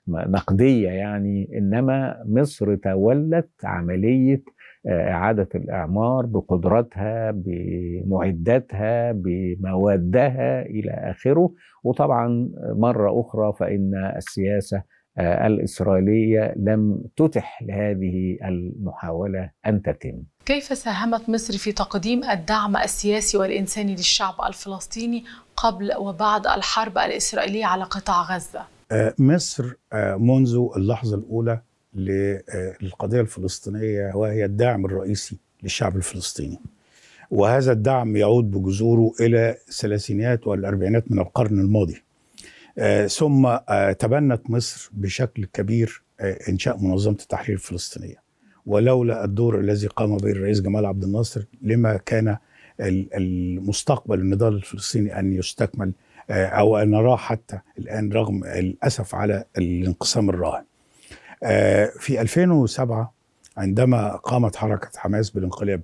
نقدية يعني إنما مصر تولت عملية إعادة الإعمار بقدراتها بمعداتها بموادها إلى آخره وطبعا مرة أخرى فإن السياسة الإسرائيلية لم تتح لهذه المحاولة أن تتم كيف ساهمت مصر في تقديم الدعم السياسي والإنساني للشعب الفلسطيني قبل وبعد الحرب الإسرائيلية على قطاع غزة؟ آه، مصر آه، منذ اللحظة الأولى للقضية آه، الفلسطينية وهي الدعم الرئيسي للشعب الفلسطيني وهذا الدعم يعود بجذوره إلى الثلاثينيات والأربعينات من القرن الماضي آه، ثم آه، تبنت مصر بشكل كبير إنشاء منظمة التحرير الفلسطينية ولولا الدور الذي قام به الرئيس جمال عبد الناصر لما كان المستقبل النضال الفلسطيني أن يستكمل أو أن نراه حتى الآن رغم الأسف على الانقسام الراهن آه، في 2007 عندما قامت حركة حماس بالانقلاب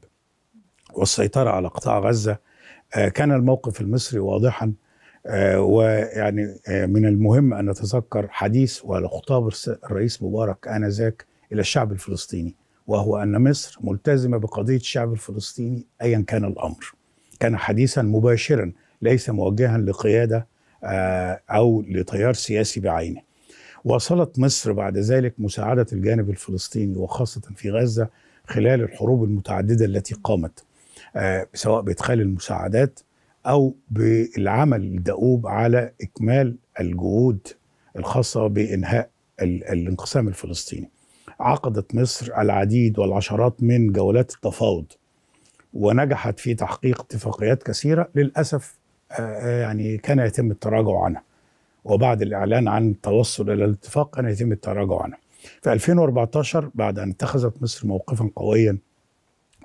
والسيطرة على قطاع غزة آه، كان الموقف المصري واضحا آه، ويعني من المهم أن نتذكر حديث وخطاب الرئيس مبارك آنذاك إلى الشعب الفلسطيني وهو أن مصر ملتزمة بقضية الشعب الفلسطيني أيا كان الأمر كان حديثا مباشرا ليس موجها لقيادة أو لتيار سياسي بعينه واصلت مصر بعد ذلك مساعده الجانب الفلسطيني وخاصه في غزه خلال الحروب المتعدده التي قامت آه، سواء بادخال المساعدات او بالعمل الدؤوب على اكمال الجهود الخاصه بانهاء الانقسام الفلسطيني. عقدت مصر العديد والعشرات من جولات التفاوض ونجحت في تحقيق اتفاقيات كثيره للاسف آه، آه، يعني كان يتم التراجع عنها. وبعد الإعلان عن التوصل إلى الاتفاق أن يتم التراجع عنه في 2014 بعد أن اتخذت مصر موقفا قويا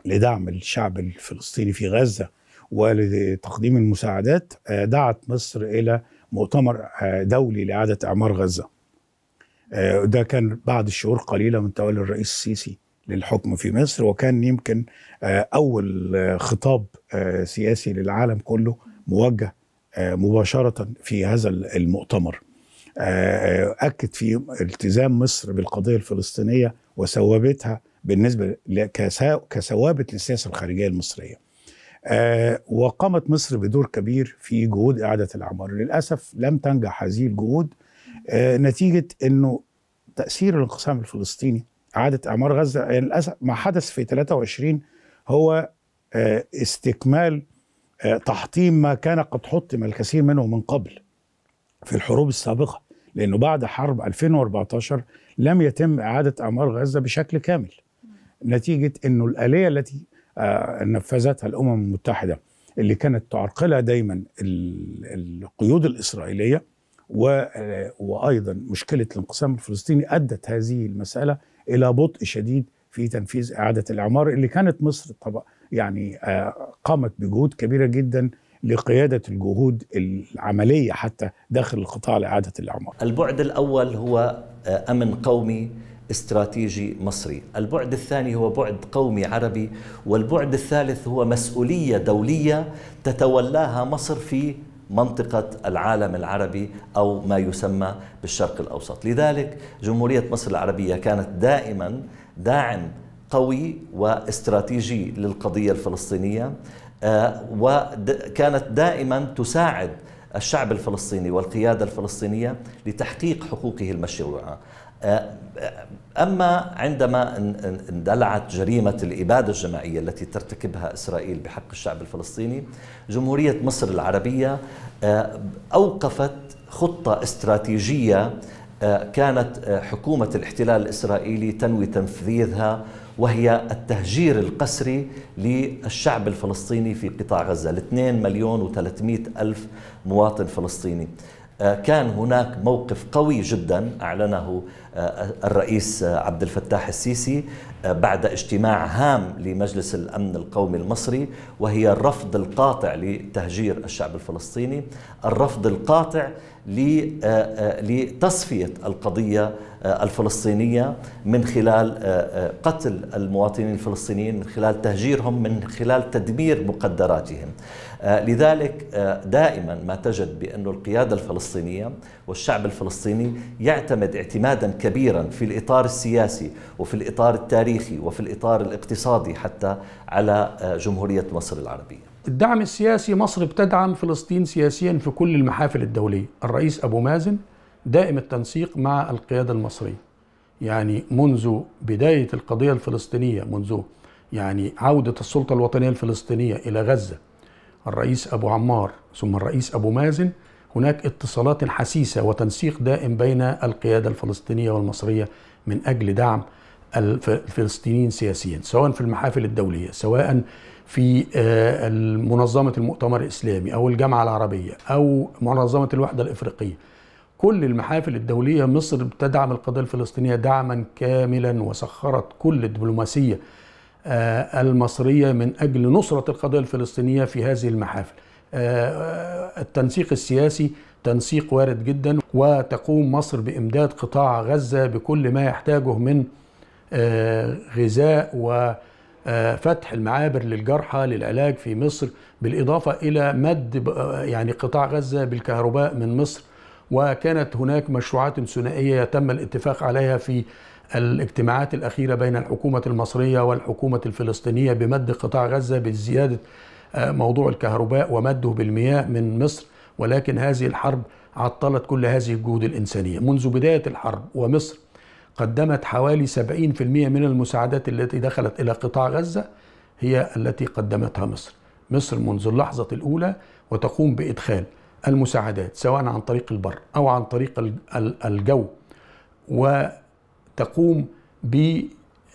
لدعم الشعب الفلسطيني في غزة ولتقديم المساعدات آه، دعت مصر إلى مؤتمر آه، دولي لإعادة إعمار غزة آه، ده كان بعد شهور قليلة من تولي الرئيس السيسي للحكم في مصر وكان يمكن أول خطاب سياسي للعالم كله موجه آه، مباشره في هذا المؤتمر آه، آه، اكد فيه التزام مصر بالقضيه الفلسطينيه وثوابتها بالنسبه كثوابت للسياسه الخارجيه المصريه. وقامت مصر بدور كبير في جهود اعاده الاعمار، للاسف لم تنجح هذه الجهود نتيجه انه تاثير الانقسام الفلسطيني اعاده اعمار غزه للاسف ما حدث في 23 هو استكمال تحطيم ما كان قد حطم الكثير منه من قبل في الحروب السابقة لأنه بعد حرب 2014 لم يتم إعادة أعمار غزة بشكل كامل نتيجة أنه الآلية التي آه، نفذتها الأمم المتحدة اللي كانت تعرقلها دايما القيود الإسرائيلية وأيضا مشكلة الانقسام الفلسطيني أدت هذه المسألة إلى بطء شديد في تنفيذ إعادة الإعمار اللي كانت مصر طبعا يعني آه، قامت بجهود كبيره جدا لقياده الجهود العمليه حتى داخل القطاع لاعاده الاعمار. البعد الاول هو آه، امن قومي استراتيجي مصري، البعد الثاني هو بعد قومي عربي، والبعد الثالث هو مسؤوليه دوليه تتولاها مصر في منطقة العالم العربي أو ما يسمى بالشرق الأوسط لذلك جمهورية مصر العربية كانت دائما داعم قوي واستراتيجي للقضية الفلسطينية آه، وكانت دائما تساعد الشعب الفلسطيني والقيادة الفلسطينية لتحقيق حقوقه المشروعة آه، آه، أما عندما اندلعت جريمة الإبادة الجماعية التي ترتكبها إسرائيل بحق الشعب الفلسطيني جمهورية مصر العربية أوقفت خطة استراتيجية كانت حكومة الاحتلال الإسرائيلي تنوي تنفيذها وهي التهجير القسري للشعب الفلسطيني في قطاع غزة 2 مليون و300 ألف مواطن فلسطيني آه، كان هناك موقف قوي جدا اعلنه آه، الرئيس آه، عبد الفتاح السيسي بعد اجتماع هام لمجلس الامن القومي المصري وهي الرفض القاطع لتهجير الشعب الفلسطيني، الرفض القاطع لتصفيه القضيه الفلسطينيه من خلال قتل المواطنين الفلسطينيين من خلال تهجيرهم من خلال تدمير مقدراتهم. آه، لذلك آه، دائما ما تجد بأن القيادة الفلسطينية والشعب الفلسطيني يعتمد اعتمادا كبيرا في الإطار السياسي وفي الإطار التاريخي وفي الإطار الاقتصادي حتى على آه، جمهورية مصر العربية الدعم السياسي مصر بتدعم فلسطين سياسيا في كل المحافل الدولية الرئيس أبو مازن دائم التنسيق مع القيادة المصرية يعني منذ بداية القضية الفلسطينية منذ يعني عودة السلطة الوطنية الفلسطينية إلى غزة الرئيس أبو عمار ثم الرئيس أبو مازن هناك اتصالات حسيسة وتنسيق دائم بين القيادة الفلسطينية والمصرية من أجل دعم الفلسطينيين سياسيا سواء في المحافل الدولية سواء في آه، منظمة المؤتمر الإسلامي أو الجامعة العربية أو منظمة الوحدة الإفريقية كل المحافل الدولية مصر بتدعم القضية الفلسطينية دعما كاملا وسخرت كل الدبلوماسية آه، المصرية من أجل نصرة القضية الفلسطينية في هذه المحافل آه، آه، التنسيق السياسي تنسيق وارد جدا وتقوم مصر بإمداد قطاع غزة بكل ما يحتاجه من غذاء وفتح المعابر للجرحى للعلاج في مصر بالإضافة إلى مد يعني قطاع غزة بالكهرباء من مصر وكانت هناك مشروعات ثنائية تم الاتفاق عليها في الاجتماعات الأخيرة بين الحكومة المصرية والحكومة الفلسطينية بمد قطاع غزة بزيادة آه، موضوع الكهرباء ومده بالمياه من مصر ولكن هذه الحرب عطلت كل هذه الجهود الإنسانية منذ بداية الحرب ومصر قدمت حوالي 70% من المساعدات التي دخلت إلى قطاع غزة هي التي قدمتها مصر مصر منذ اللحظة الأولى وتقوم بإدخال المساعدات سواء عن طريق البر أو عن طريق الجو و تقوم ب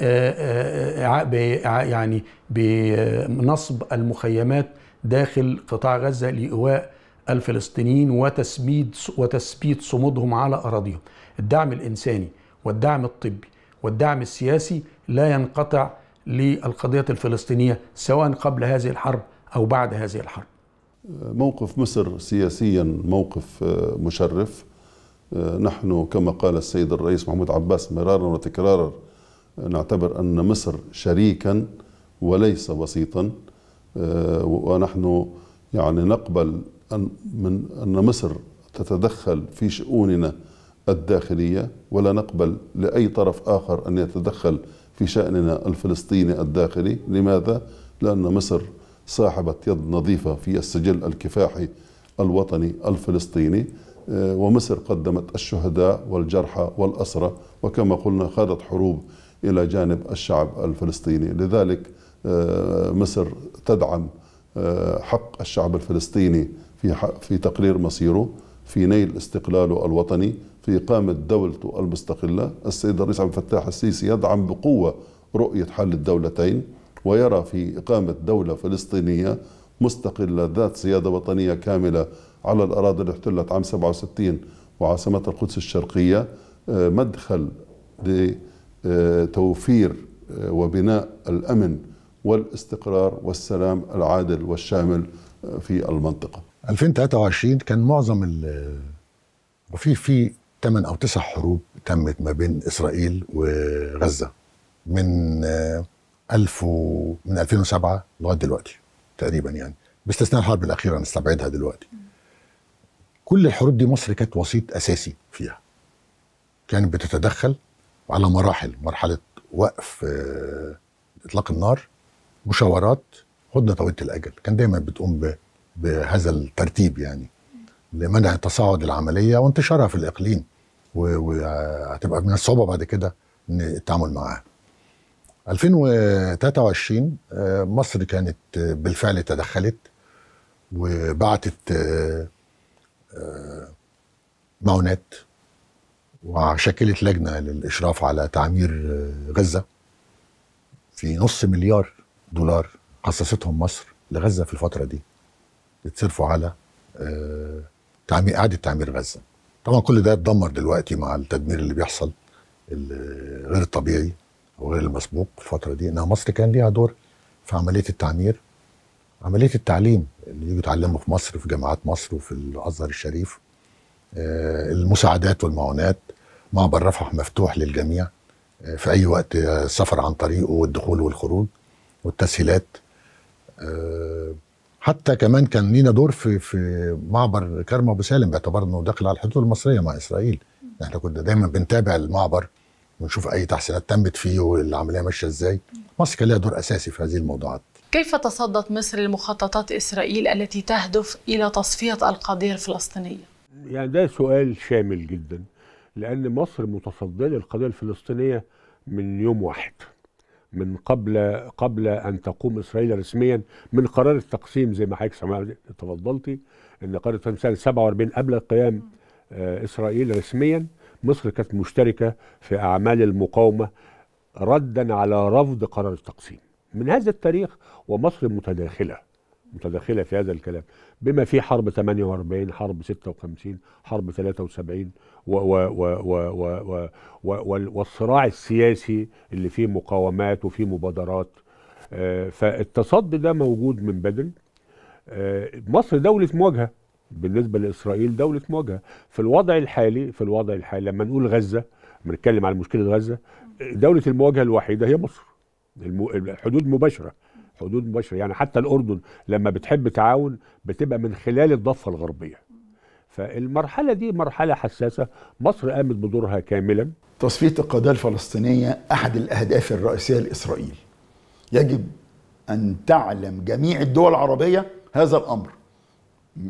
آه، آه، آه، يعني بنصب المخيمات داخل قطاع غزه لايواء الفلسطينيين وتسميد وتثبيت صمودهم على اراضيهم. الدعم الانساني والدعم الطبي والدعم السياسي لا ينقطع للقضيه الفلسطينيه سواء قبل هذه الحرب او بعد هذه الحرب. موقف مصر سياسيا موقف مشرف آه، نحن كما قال السيد الرئيس محمود عباس مرارا وتكرارا نعتبر أن مصر شريكا وليس وسيطا آه، ونحن يعني نقبل أن, من أن مصر تتدخل في شؤوننا الداخلية ولا نقبل لأي طرف آخر أن يتدخل في شأننا الفلسطيني الداخلي لماذا؟ لأن مصر صاحبة يد نظيفة في السجل الكفاحي الوطني الفلسطيني آه، ومصر قدمت الشهداء والجرحى والأسرى وكما قلنا خاضت حروب إلى جانب الشعب الفلسطيني لذلك آه، مصر تدعم آه، حق الشعب الفلسطيني في, في تقرير مصيره في نيل استقلاله الوطني في إقامة دولته المستقلة السيد الرئيس عبد الفتاح السيسي يدعم بقوة رؤية حل الدولتين ويرى في إقامة دولة فلسطينية مستقلة ذات سيادة وطنية كاملة على الأراضي اللي احتلت عام 67 وعاصمة القدس الشرقية آه، مدخل لتوفير آه، وبناء الأمن والاستقرار والسلام العادل والشامل آه، في المنطقة 2023 كان معظم وفي في 8 أو 9 حروب تمت ما بين إسرائيل وغزة من ألف و... من 2007 لغاية دلوقتي تقريبا يعني باستثناء الحرب الأخيرة نستبعدها دلوقتي كل الحروب دي مصر كانت وسيط اساسي فيها كانت بتتدخل على مراحل مرحله وقف آه، اطلاق النار مشاورات هدنه طويله الاجل كان دايما بتقوم بهذا الترتيب يعني لمنع تصاعد العمليه وانتشارها في الاقليم وهتبقى من الصعوبه بعد كده التعامل معاها 2023 آه، مصر كانت بالفعل تدخلت وبعتت آه، معونات وشكلت لجنه للاشراف على تعمير آه، غزه في نص مليار دولار خصصتهم مصر لغزه في الفتره دي يتصرفوا على آه، تعمير اعاده تعمير غزه طبعا كل ده اتدمر دلوقتي مع التدمير اللي بيحصل آه، غير الطبيعي وغير المسبوق في الفتره دي انها مصر كان ليها دور في عمليه التعمير عمليه التعليم اللي يجوا يتعلموا في مصر في جامعات مصر وفي الازهر الشريف آه، المساعدات والمعونات معبر رفح مفتوح للجميع آه، في اي وقت السفر آه، عن طريقه والدخول والخروج والتسهيلات حتى كمان كان لينا دور في في معبر كرم ابو سالم باعتبار انه داخل على الحدود المصريه مع اسرائيل احنا كنا دايما بنتابع المعبر ونشوف اي تحسينات تمت فيه والعمليه ماشيه ازاي مصر كان لها دور اساسي في هذه الموضوعات كيف تصدت مصر لمخططات إسرائيل التي تهدف إلى تصفية القضية الفلسطينية؟ يعني ده سؤال شامل جدا لأن مصر متصدية للقضية الفلسطينية من يوم واحد من قبل قبل ان تقوم اسرائيل رسميا من قرار التقسيم زي ما حضرتك تفضلتي ان قرار التقسيم سنه 47 قبل قيام آه، اسرائيل رسميا مصر كانت مشتركه في اعمال المقاومه ردا على رفض قرار التقسيم. من هذا التاريخ ومصر متداخله متداخله في هذا الكلام بما في حرب 48 حرب 56 حرب 73 و و و و و و و والصراع السياسي اللي فيه مقاومات وفيه مبادرات آه، فالتصدي ده موجود من بدري آه، مصر دولة مواجهة بالنسبة لإسرائيل دولة مواجهة في الوضع الحالي في الوضع الحالي لما نقول غزة بنتكلم على مشكلة غزة دولة المواجهة الوحيدة هي مصر الحدود مباشره حدود مباشره يعني حتى الاردن لما بتحب تعاون بتبقى من خلال الضفه الغربيه فالمرحله دي مرحله حساسه مصر قامت بدورها كاملا تصفيه القضيه الفلسطينيه احد الاهداف الرئيسيه لاسرائيل يجب ان تعلم جميع الدول العربيه هذا الامر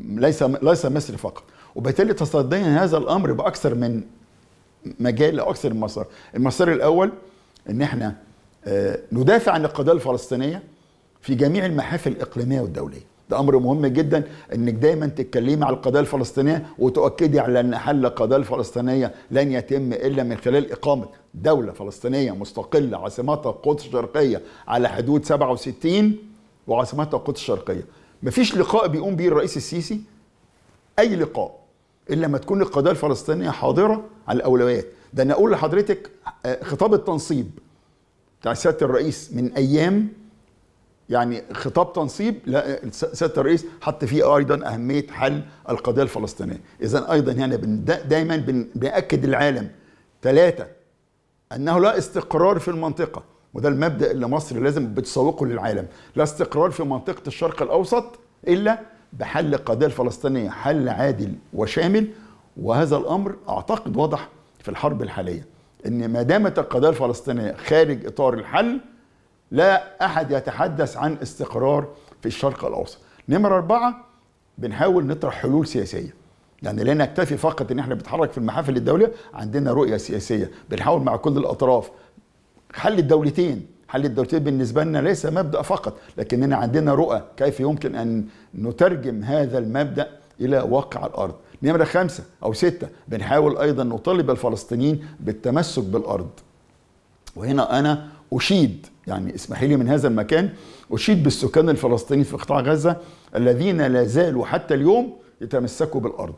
ليس ليس مصر فقط وبالتالي تصدينا هذا الامر باكثر من مجال او اكثر من مسار المسار الاول ان احنا آه، ندافع عن القضيه الفلسطينيه في جميع المحافل الاقليميه والدوليه ده امر مهم جدا انك دايما تتكلمي على القضيه الفلسطينيه وتؤكدي على ان حل القضيه الفلسطينيه لن يتم الا من خلال اقامه دوله فلسطينيه مستقله عاصمتها القدس الشرقيه على حدود 67 وعاصمتها القدس الشرقيه مفيش لقاء بيقوم بيه الرئيس السيسي اي لقاء الا لما تكون القضيه الفلسطينيه حاضره على الاولويات ده انا اقول لحضرتك آه، خطاب التنصيب بتاع سياده الرئيس من ايام يعني خطاب تنصيب لا سياده الرئيس حط فيه ايضا اهميه حل القضيه الفلسطينيه اذا ايضا هنا يعني دايما بناكد العالم ثلاثه انه لا استقرار في المنطقه وده المبدا اللي مصر لازم بتسوقه للعالم لا استقرار في منطقه الشرق الاوسط الا بحل القضيه الفلسطينيه حل عادل وشامل وهذا الامر اعتقد واضح في الحرب الحاليه ان ما دامت القضيه الفلسطينيه خارج اطار الحل لا احد يتحدث عن استقرار في الشرق الاوسط نمره اربعه بنحاول نطرح حلول سياسيه يعني لا نكتفي فقط ان احنا بنتحرك في المحافل الدوليه عندنا رؤيه سياسيه بنحاول مع كل الاطراف حل الدولتين حل الدولتين بالنسبه لنا ليس مبدا فقط لكننا عندنا رؤى كيف يمكن ان نترجم هذا المبدا الى واقع الارض نمرة خمسة أو ستة بنحاول أيضا نطالب الفلسطينيين بالتمسك بالأرض وهنا أنا أشيد يعني اسمحي لي من هذا المكان أشيد بالسكان الفلسطينيين في قطاع غزة الذين لا زالوا حتى اليوم يتمسكوا بالأرض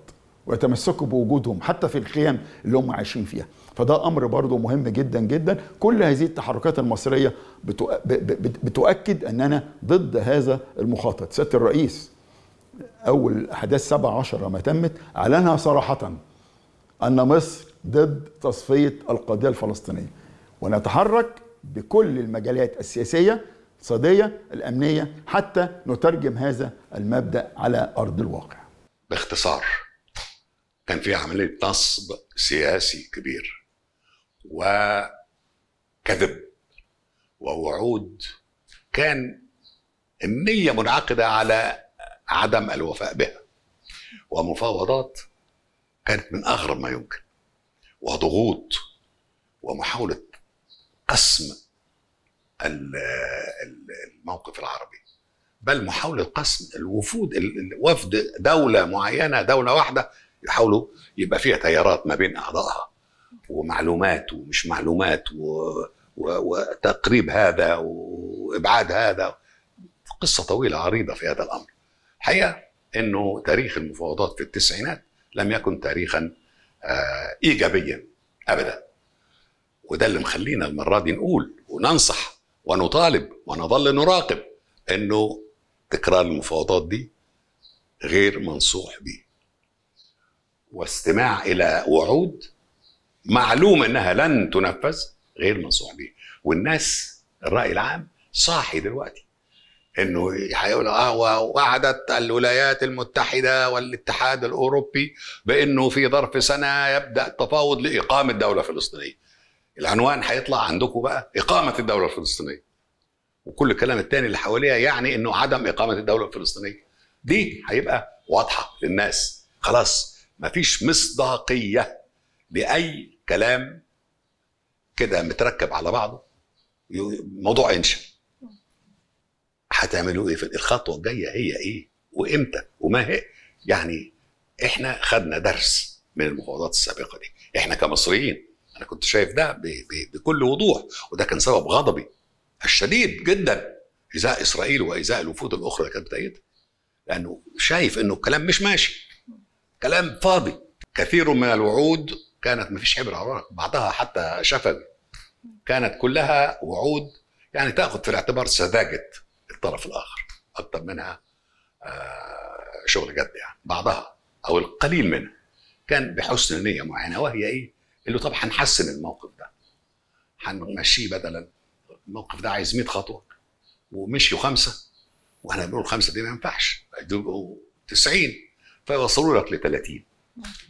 ويتمسكوا بوجودهم حتى في الخيام اللي هم عايشين فيها فده امر برضه مهم جدا جدا كل هذه التحركات المصريه بتؤكد اننا ضد هذا المخاطط سياده الرئيس أول أحداث 7 عشر ما تمت أعلنها صراحة أن مصر ضد تصفية القضية الفلسطينية ونتحرك بكل المجالات السياسية الاقتصادية الأمنية حتى نترجم هذا المبدأ على أرض الواقع باختصار كان في عملية نصب سياسي كبير وكذب ووعود كان النيه منعقدة على عدم الوفاء بها ومفاوضات كانت من أغرب ما يمكن وضغوط ومحاولة قسم الموقف العربي بل محاولة قسم الوفود الوفد دولة معينة دولة واحدة يحاولوا يبقى فيها تيارات ما بين أعضائها ومعلومات ومش معلومات و... و... وتقريب هذا وإبعاد هذا قصة طويلة عريضة في هذا الأمر الحقيقه انه تاريخ المفاوضات في التسعينات لم يكن تاريخا آه، ايجابيا ابدا وده اللي مخلينا المره دي نقول وننصح ونطالب ونظل نراقب انه تكرار المفاوضات دي غير منصوح به واستماع الى وعود معلوم انها لن تنفذ غير منصوح به والناس الراي العام صاحي دلوقتي انه هيقول قهوه آه، وعدت الولايات المتحده والاتحاد الاوروبي بانه في ظرف سنه يبدا التفاوض لاقامه دوله فلسطينيه. العنوان هيطلع عندكم بقى اقامه الدوله الفلسطينيه. وكل الكلام الثاني اللي حواليها يعني انه عدم اقامه الدوله الفلسطينيه. دي هيبقى واضحه للناس خلاص مفيش مصداقيه لاي كلام كده متركب على بعضه موضوع انشأ هتعملوا ايه في الخطوه الجايه هي ايه وامتى وما هي يعني احنا خدنا درس من المفاوضات السابقه دي احنا كمصريين انا كنت شايف ده بكل وضوح وده كان سبب غضبي الشديد جدا ازاء اسرائيل وازاء الوفود الاخرى اللي كانت بتأيدها لانه شايف انه الكلام مش ماشي كلام فاضي كثير من الوعود كانت ما فيش حبر على بعضها حتى شفوي كانت كلها وعود يعني تاخذ في الاعتبار سذاجه الطرف الاخر اكثر منها آه، شغل جد يعني بعضها او القليل منها كان بحسن نيه معينه وهي ايه؟ اللي طب هنحسن الموقف ده هنمشيه بدلا الموقف ده عايز 100 خطوه ومشيوا خمسه واحنا بنقول خمسه دي ما ينفعش يبقوا 90 فيوصلوا لك ل 30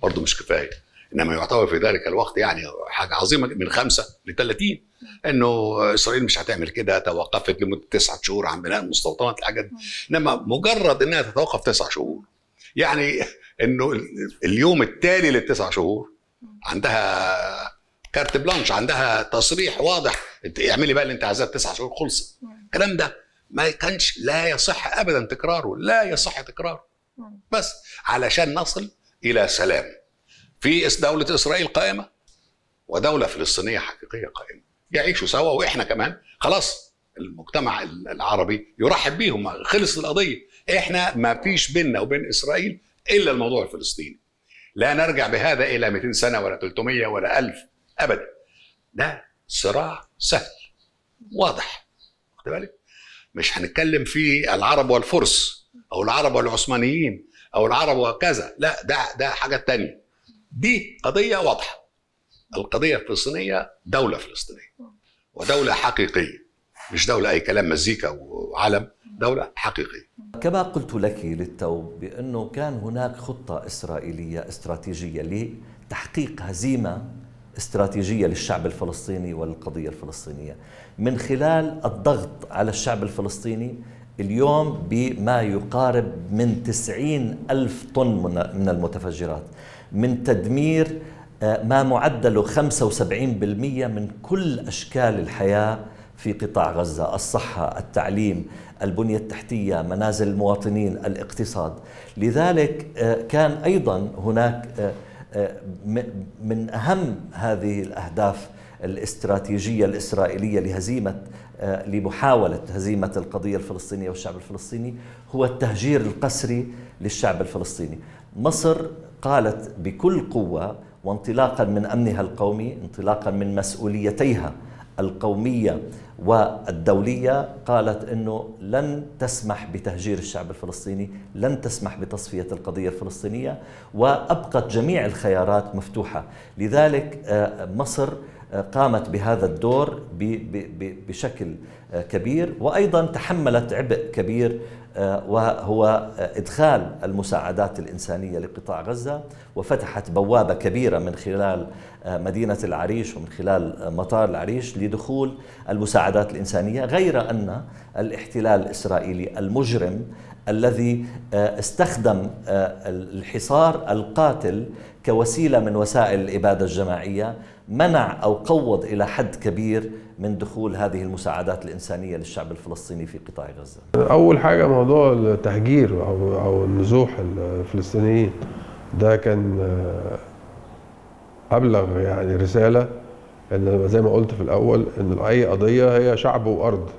برضه مش كفايه انما يعتبر في ذلك الوقت يعني حاجه عظيمه من خمسه ل 30 انه اسرائيل مش هتعمل كده توقفت لمده تسعة شهور عن بناء المستوطنات الحاجات دي انما مجرد انها تتوقف تسع شهور يعني انه اليوم التالي للتسع شهور عندها كارت بلانش عندها تصريح واضح اعملي بقى اللي انت عايزاه تسعة شهور خلصت الكلام ده ما كانش لا يصح ابدا تكراره لا يصح تكراره بس علشان نصل الى سلام في دوله اسرائيل قائمه ودوله فلسطينيه حقيقيه قائمه يعيشوا سوا واحنا كمان خلاص المجتمع العربي يرحب بيهم خلص القضيه احنا ما فيش بيننا وبين اسرائيل الا الموضوع الفلسطيني لا نرجع بهذا الى 200 سنه ولا 300 ولا 1000 ابدا ده صراع سهل واضح واخد بالك مش هنتكلم في العرب والفرس او العرب والعثمانيين او العرب وكذا لا ده ده حاجه تانية دي قضيه واضحه القضيه الفلسطينيه دوله فلسطينيه ودولة حقيقية مش دولة أي كلام مزيكا وعلم دولة حقيقية كما قلت لك للتو بأنه كان هناك خطة إسرائيلية استراتيجية لتحقيق هزيمة استراتيجية للشعب الفلسطيني والقضية الفلسطينية من خلال الضغط على الشعب الفلسطيني اليوم بما يقارب من تسعين ألف طن من المتفجرات من تدمير آه، ما معدله 75% من كل أشكال الحياة في قطاع غزة الصحة التعليم البنية التحتية منازل المواطنين الاقتصاد لذلك آه، كان أيضا هناك آه، من أهم هذه الأهداف الاستراتيجية الإسرائيلية لهزيمة لمحاولة هزيمة القضية الفلسطينية والشعب الفلسطيني هو التهجير القسري للشعب الفلسطيني مصر قالت بكل قوة وانطلاقا من امنها القومي انطلاقا من مسؤوليتيها القوميه والدوليه قالت انه لن تسمح بتهجير الشعب الفلسطيني، لن تسمح بتصفيه القضيه الفلسطينيه وابقت جميع الخيارات مفتوحه، لذلك آه، مصر آه، قامت بهذا الدور بشكل آه، كبير وايضا تحملت عبء كبير آه، وهو إدخال المساعدات الإنسانية لقطاع غزة وفتحت بوابة كبيرة من خلال آه، مدينة العريش ومن خلال آه، مطار العريش لدخول المساعدات الإنسانية غير أن الاحتلال الإسرائيلي المجرم الذي استخدم الحصار القاتل كوسيله من وسائل الاباده الجماعيه منع أو قوض إلى حد كبير من دخول هذه المساعدات الإنسانية للشعب الفلسطيني في قطاع غزة أول حاجة موضوع التهجير أو, أو النزوح الفلسطينيين ده كان آه، أبلغ يعني رسالة إن زي ما قلت في الأول إن أي قضية هي شعب وأرض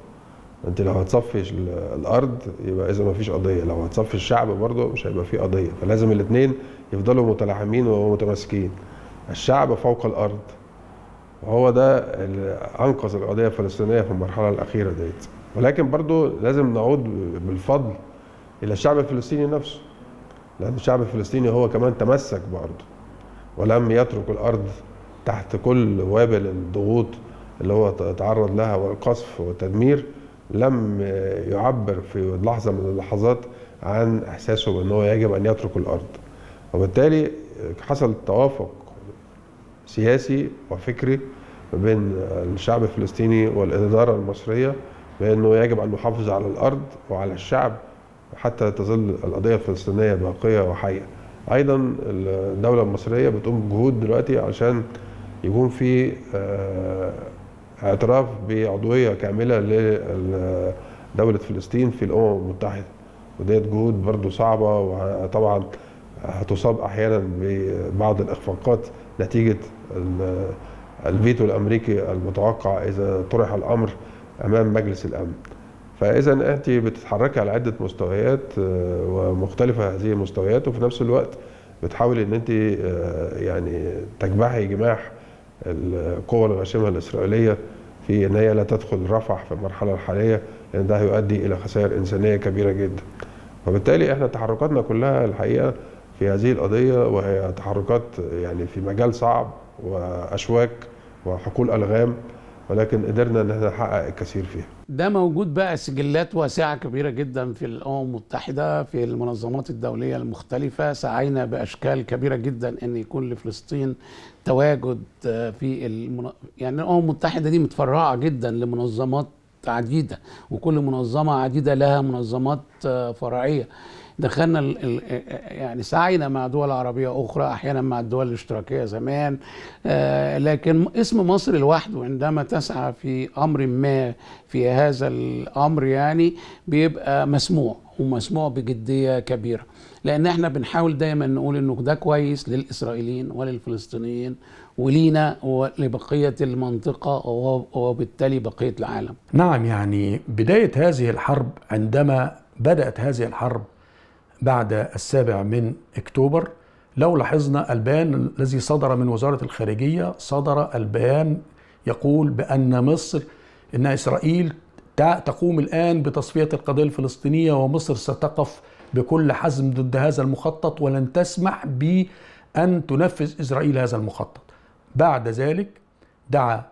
انت لو هتصفي الارض يبقى اذا ما فيش قضيه لو هتصفي الشعب برضه مش هيبقى في قضيه فلازم الاثنين يفضلوا متلاحمين ومتماسكين الشعب فوق الارض وهو ده اللي انقذ القضيه الفلسطينيه في المرحله الاخيره ديت ولكن برضو لازم نعود بالفضل الى الشعب الفلسطيني نفسه لان الشعب الفلسطيني هو كمان تمسك بارضه ولم يترك الارض تحت كل وابل الضغوط اللي هو تعرض لها والقصف والتدمير لم يعبر في لحظه من اللحظات عن احساسه بان هو يجب ان يترك الارض وبالتالي حصل توافق سياسي وفكري ما بين الشعب الفلسطيني والإدارة المصرية بأنه يجب أن نحافظ على الأرض وعلى الشعب حتى تظل القضية الفلسطينية باقية وحية أيضا الدولة المصرية بتقوم بجهود دلوقتي عشان يكون في آه، اعتراف بعضوية كاملة لدولة فلسطين في الأمم المتحدة وديت جهود برضو صعبة وطبعا هتصاب أحيانا ببعض الإخفاقات نتيجه الفيتو الامريكي المتوقع اذا طرح الامر امام مجلس الامن. فاذا انت بتتحركي على عده مستويات آه، ومختلفه هذه المستويات وفي نفس الوقت بتحاولي ان انت آه، يعني تجبحي جماح القوى الغاشمه الاسرائيليه في ان هي لا تدخل رفح في المرحله الحاليه لان ده هيؤدي الى خسائر انسانيه كبيره جدا. وبالتالي احنا تحركاتنا كلها الحقيقه في هذه القضية وهي تحركات يعني في مجال صعب وأشواك وحقول ألغام ولكن قدرنا ان احنا نحقق الكثير فيها. ده موجود بقى سجلات واسعه كبيره جدا في الامم المتحده في المنظمات الدوليه المختلفه سعينا باشكال كبيره جدا ان يكون لفلسطين تواجد آه، في المن... يعني الامم المتحده دي متفرعه جدا لمنظمات عديده وكل منظمه عديده لها منظمات آه، فرعيه. دخلنا ال ال يعني سعينا مع دول عربية أخرى أحيانا مع الدول الاشتراكية زمان لكن اسم مصر لوحده عندما تسعى في أمر ما في هذا الأمر يعني بيبقى مسموع ومسموع بجدية كبيرة لأن احنا بنحاول دايما نقول إنه ده كويس للإسرائيليين وللفلسطينيين ولينا ولبقية المنطقة وبالتالي بقية العالم نعم يعني بداية هذه الحرب عندما بدأت هذه الحرب بعد السابع من اكتوبر لو لاحظنا البيان الذي صدر من وزاره الخارجيه صدر البيان يقول بان مصر ان اسرائيل تقوم الان بتصفيه القضيه الفلسطينيه ومصر ستقف بكل حزم ضد هذا المخطط ولن تسمح بان تنفذ اسرائيل هذا المخطط. بعد ذلك دعا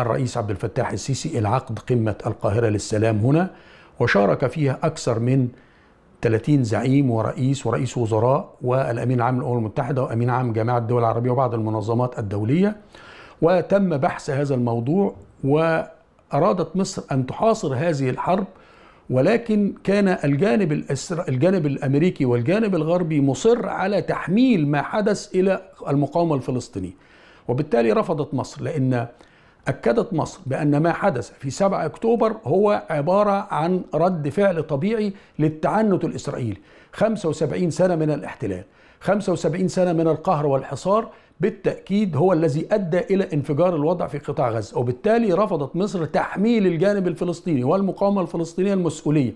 الرئيس عبد الفتاح السيسي العقد قمه القاهره للسلام هنا وشارك فيها اكثر من 30 زعيم ورئيس ورئيس وزراء والامين العام للامم المتحده وامين عام جامعه الدول العربيه وبعض المنظمات الدوليه وتم بحث هذا الموضوع وارادت مصر ان تحاصر هذه الحرب ولكن كان الجانب الأسر... الجانب الامريكي والجانب الغربي مصر على تحميل ما حدث الى المقاومه الفلسطينيه وبالتالي رفضت مصر لان أكدت مصر بأن ما حدث في 7 أكتوبر هو عبارة عن رد فعل طبيعي للتعنت الإسرائيلي 75 سنة من الاحتلال 75 سنة من القهر والحصار بالتأكيد هو الذي أدى إلى انفجار الوضع في قطاع غزة وبالتالي رفضت مصر تحميل الجانب الفلسطيني والمقاومة الفلسطينية المسؤولية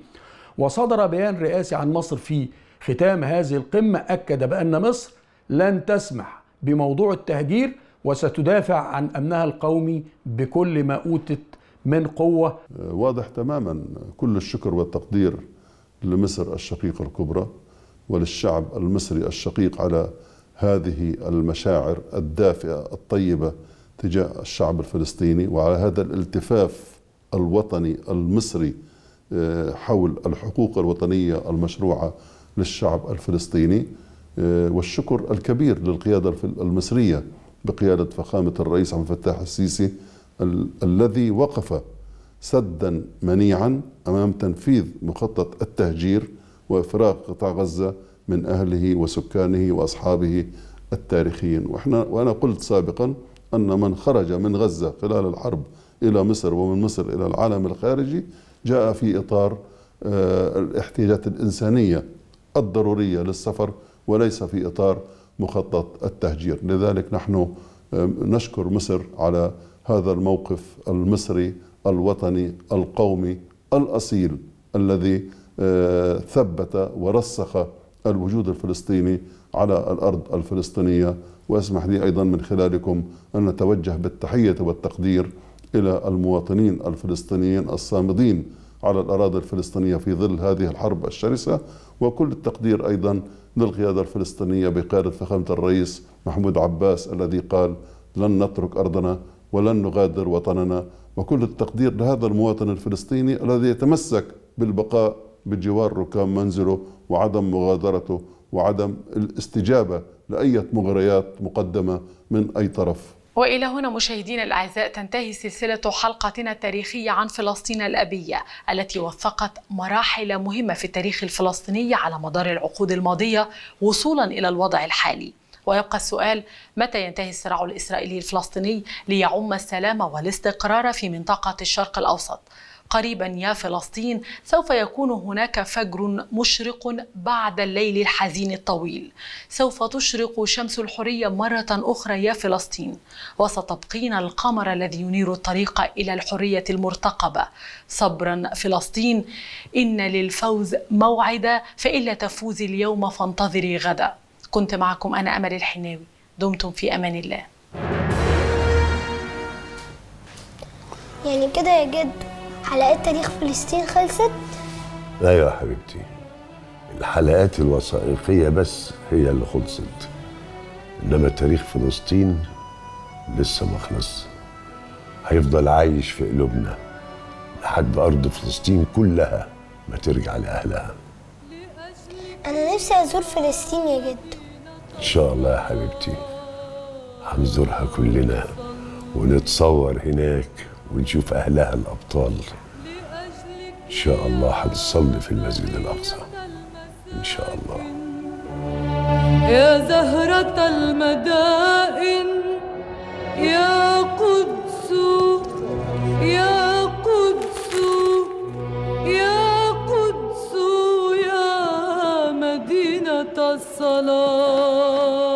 وصدر بيان رئاسي عن مصر في ختام هذه القمة أكد بأن مصر لن تسمح بموضوع التهجير وستدافع عن أمنها القومي بكل ما أوتت من قوة آه، واضح تماما كل الشكر والتقدير لمصر الشقيقة الكبرى وللشعب المصري الشقيق على هذه المشاعر الدافئة الطيبة تجاه الشعب الفلسطيني وعلى هذا الالتفاف الوطني المصري آه، حول الحقوق الوطنية المشروعة للشعب الفلسطيني آه، والشكر الكبير للقيادة المصرية بقيادة فخامة الرئيس عبد الفتاح السيسي ال الذي وقف سدا منيعا أمام تنفيذ مخطط التهجير وإفراغ قطاع غزة من أهله وسكانه وأصحابه التاريخيين وإحنا وأنا قلت سابقا أن من خرج من غزة خلال الحرب إلى مصر ومن مصر إلى العالم الخارجي جاء في إطار آه، الاحتياجات الإنسانية الضرورية للسفر وليس في إطار مخطط التهجير لذلك نحن نشكر مصر على هذا الموقف المصري الوطني القومي الأصيل الذي آه، ثبت ورسخ الوجود الفلسطيني على الأرض الفلسطينية واسمح لي أيضا من خلالكم أن نتوجه بالتحية والتقدير إلى المواطنين الفلسطينيين الصامدين على الأراضي الفلسطينية في ظل هذه الحرب الشرسة وكل التقدير أيضا للقيادة الفلسطينية بقيادة فخامة الرئيس محمود عباس الذي قال لن نترك أرضنا ولن نغادر وطننا وكل التقدير لهذا المواطن الفلسطيني الذي يتمسك بالبقاء بجوار ركام منزله وعدم مغادرته وعدم الاستجابة لأي مغريات مقدمة من أي طرف والى هنا مشاهدينا الاعزاء تنتهي سلسله حلقتنا التاريخيه عن فلسطين الابيه التي وثقت مراحل مهمه في التاريخ الفلسطيني على مدار العقود الماضيه وصولا الى الوضع الحالي ويبقى السؤال متى ينتهي الصراع الاسرائيلي الفلسطيني ليعم السلام والاستقرار في منطقه الشرق الاوسط قريبا يا فلسطين سوف يكون هناك فجر مشرق بعد الليل الحزين الطويل سوف تشرق شمس الحرية مرة أخرى يا فلسطين وستبقين القمر الذي ينير الطريق إلى الحرية المرتقبة صبرا فلسطين إن للفوز موعدا فإن لا تفوزي اليوم فانتظري غدا كنت معكم أنا أمل الحناوي دمتم في أمان الله يعني كده يا جد حلقات تاريخ فلسطين خلصت؟ لا أيوة يا حبيبتي الحلقات الوثائقية بس هي اللي خلصت إنما تاريخ فلسطين لسه ما خلص هيفضل عايش في قلوبنا لحد أرض فلسطين كلها ما ترجع لأهلها أنا نفسي أزور فلسطين يا جدو إن شاء الله يا حبيبتي هنزورها كلنا ونتصور هناك ونشوف أهلها الأبطال إن شاء الله هنصلي في المسجد الأقصى إن شاء الله يا زهرة المدائن يا قدس يا قدس يا قدس يا مدينة الصلاة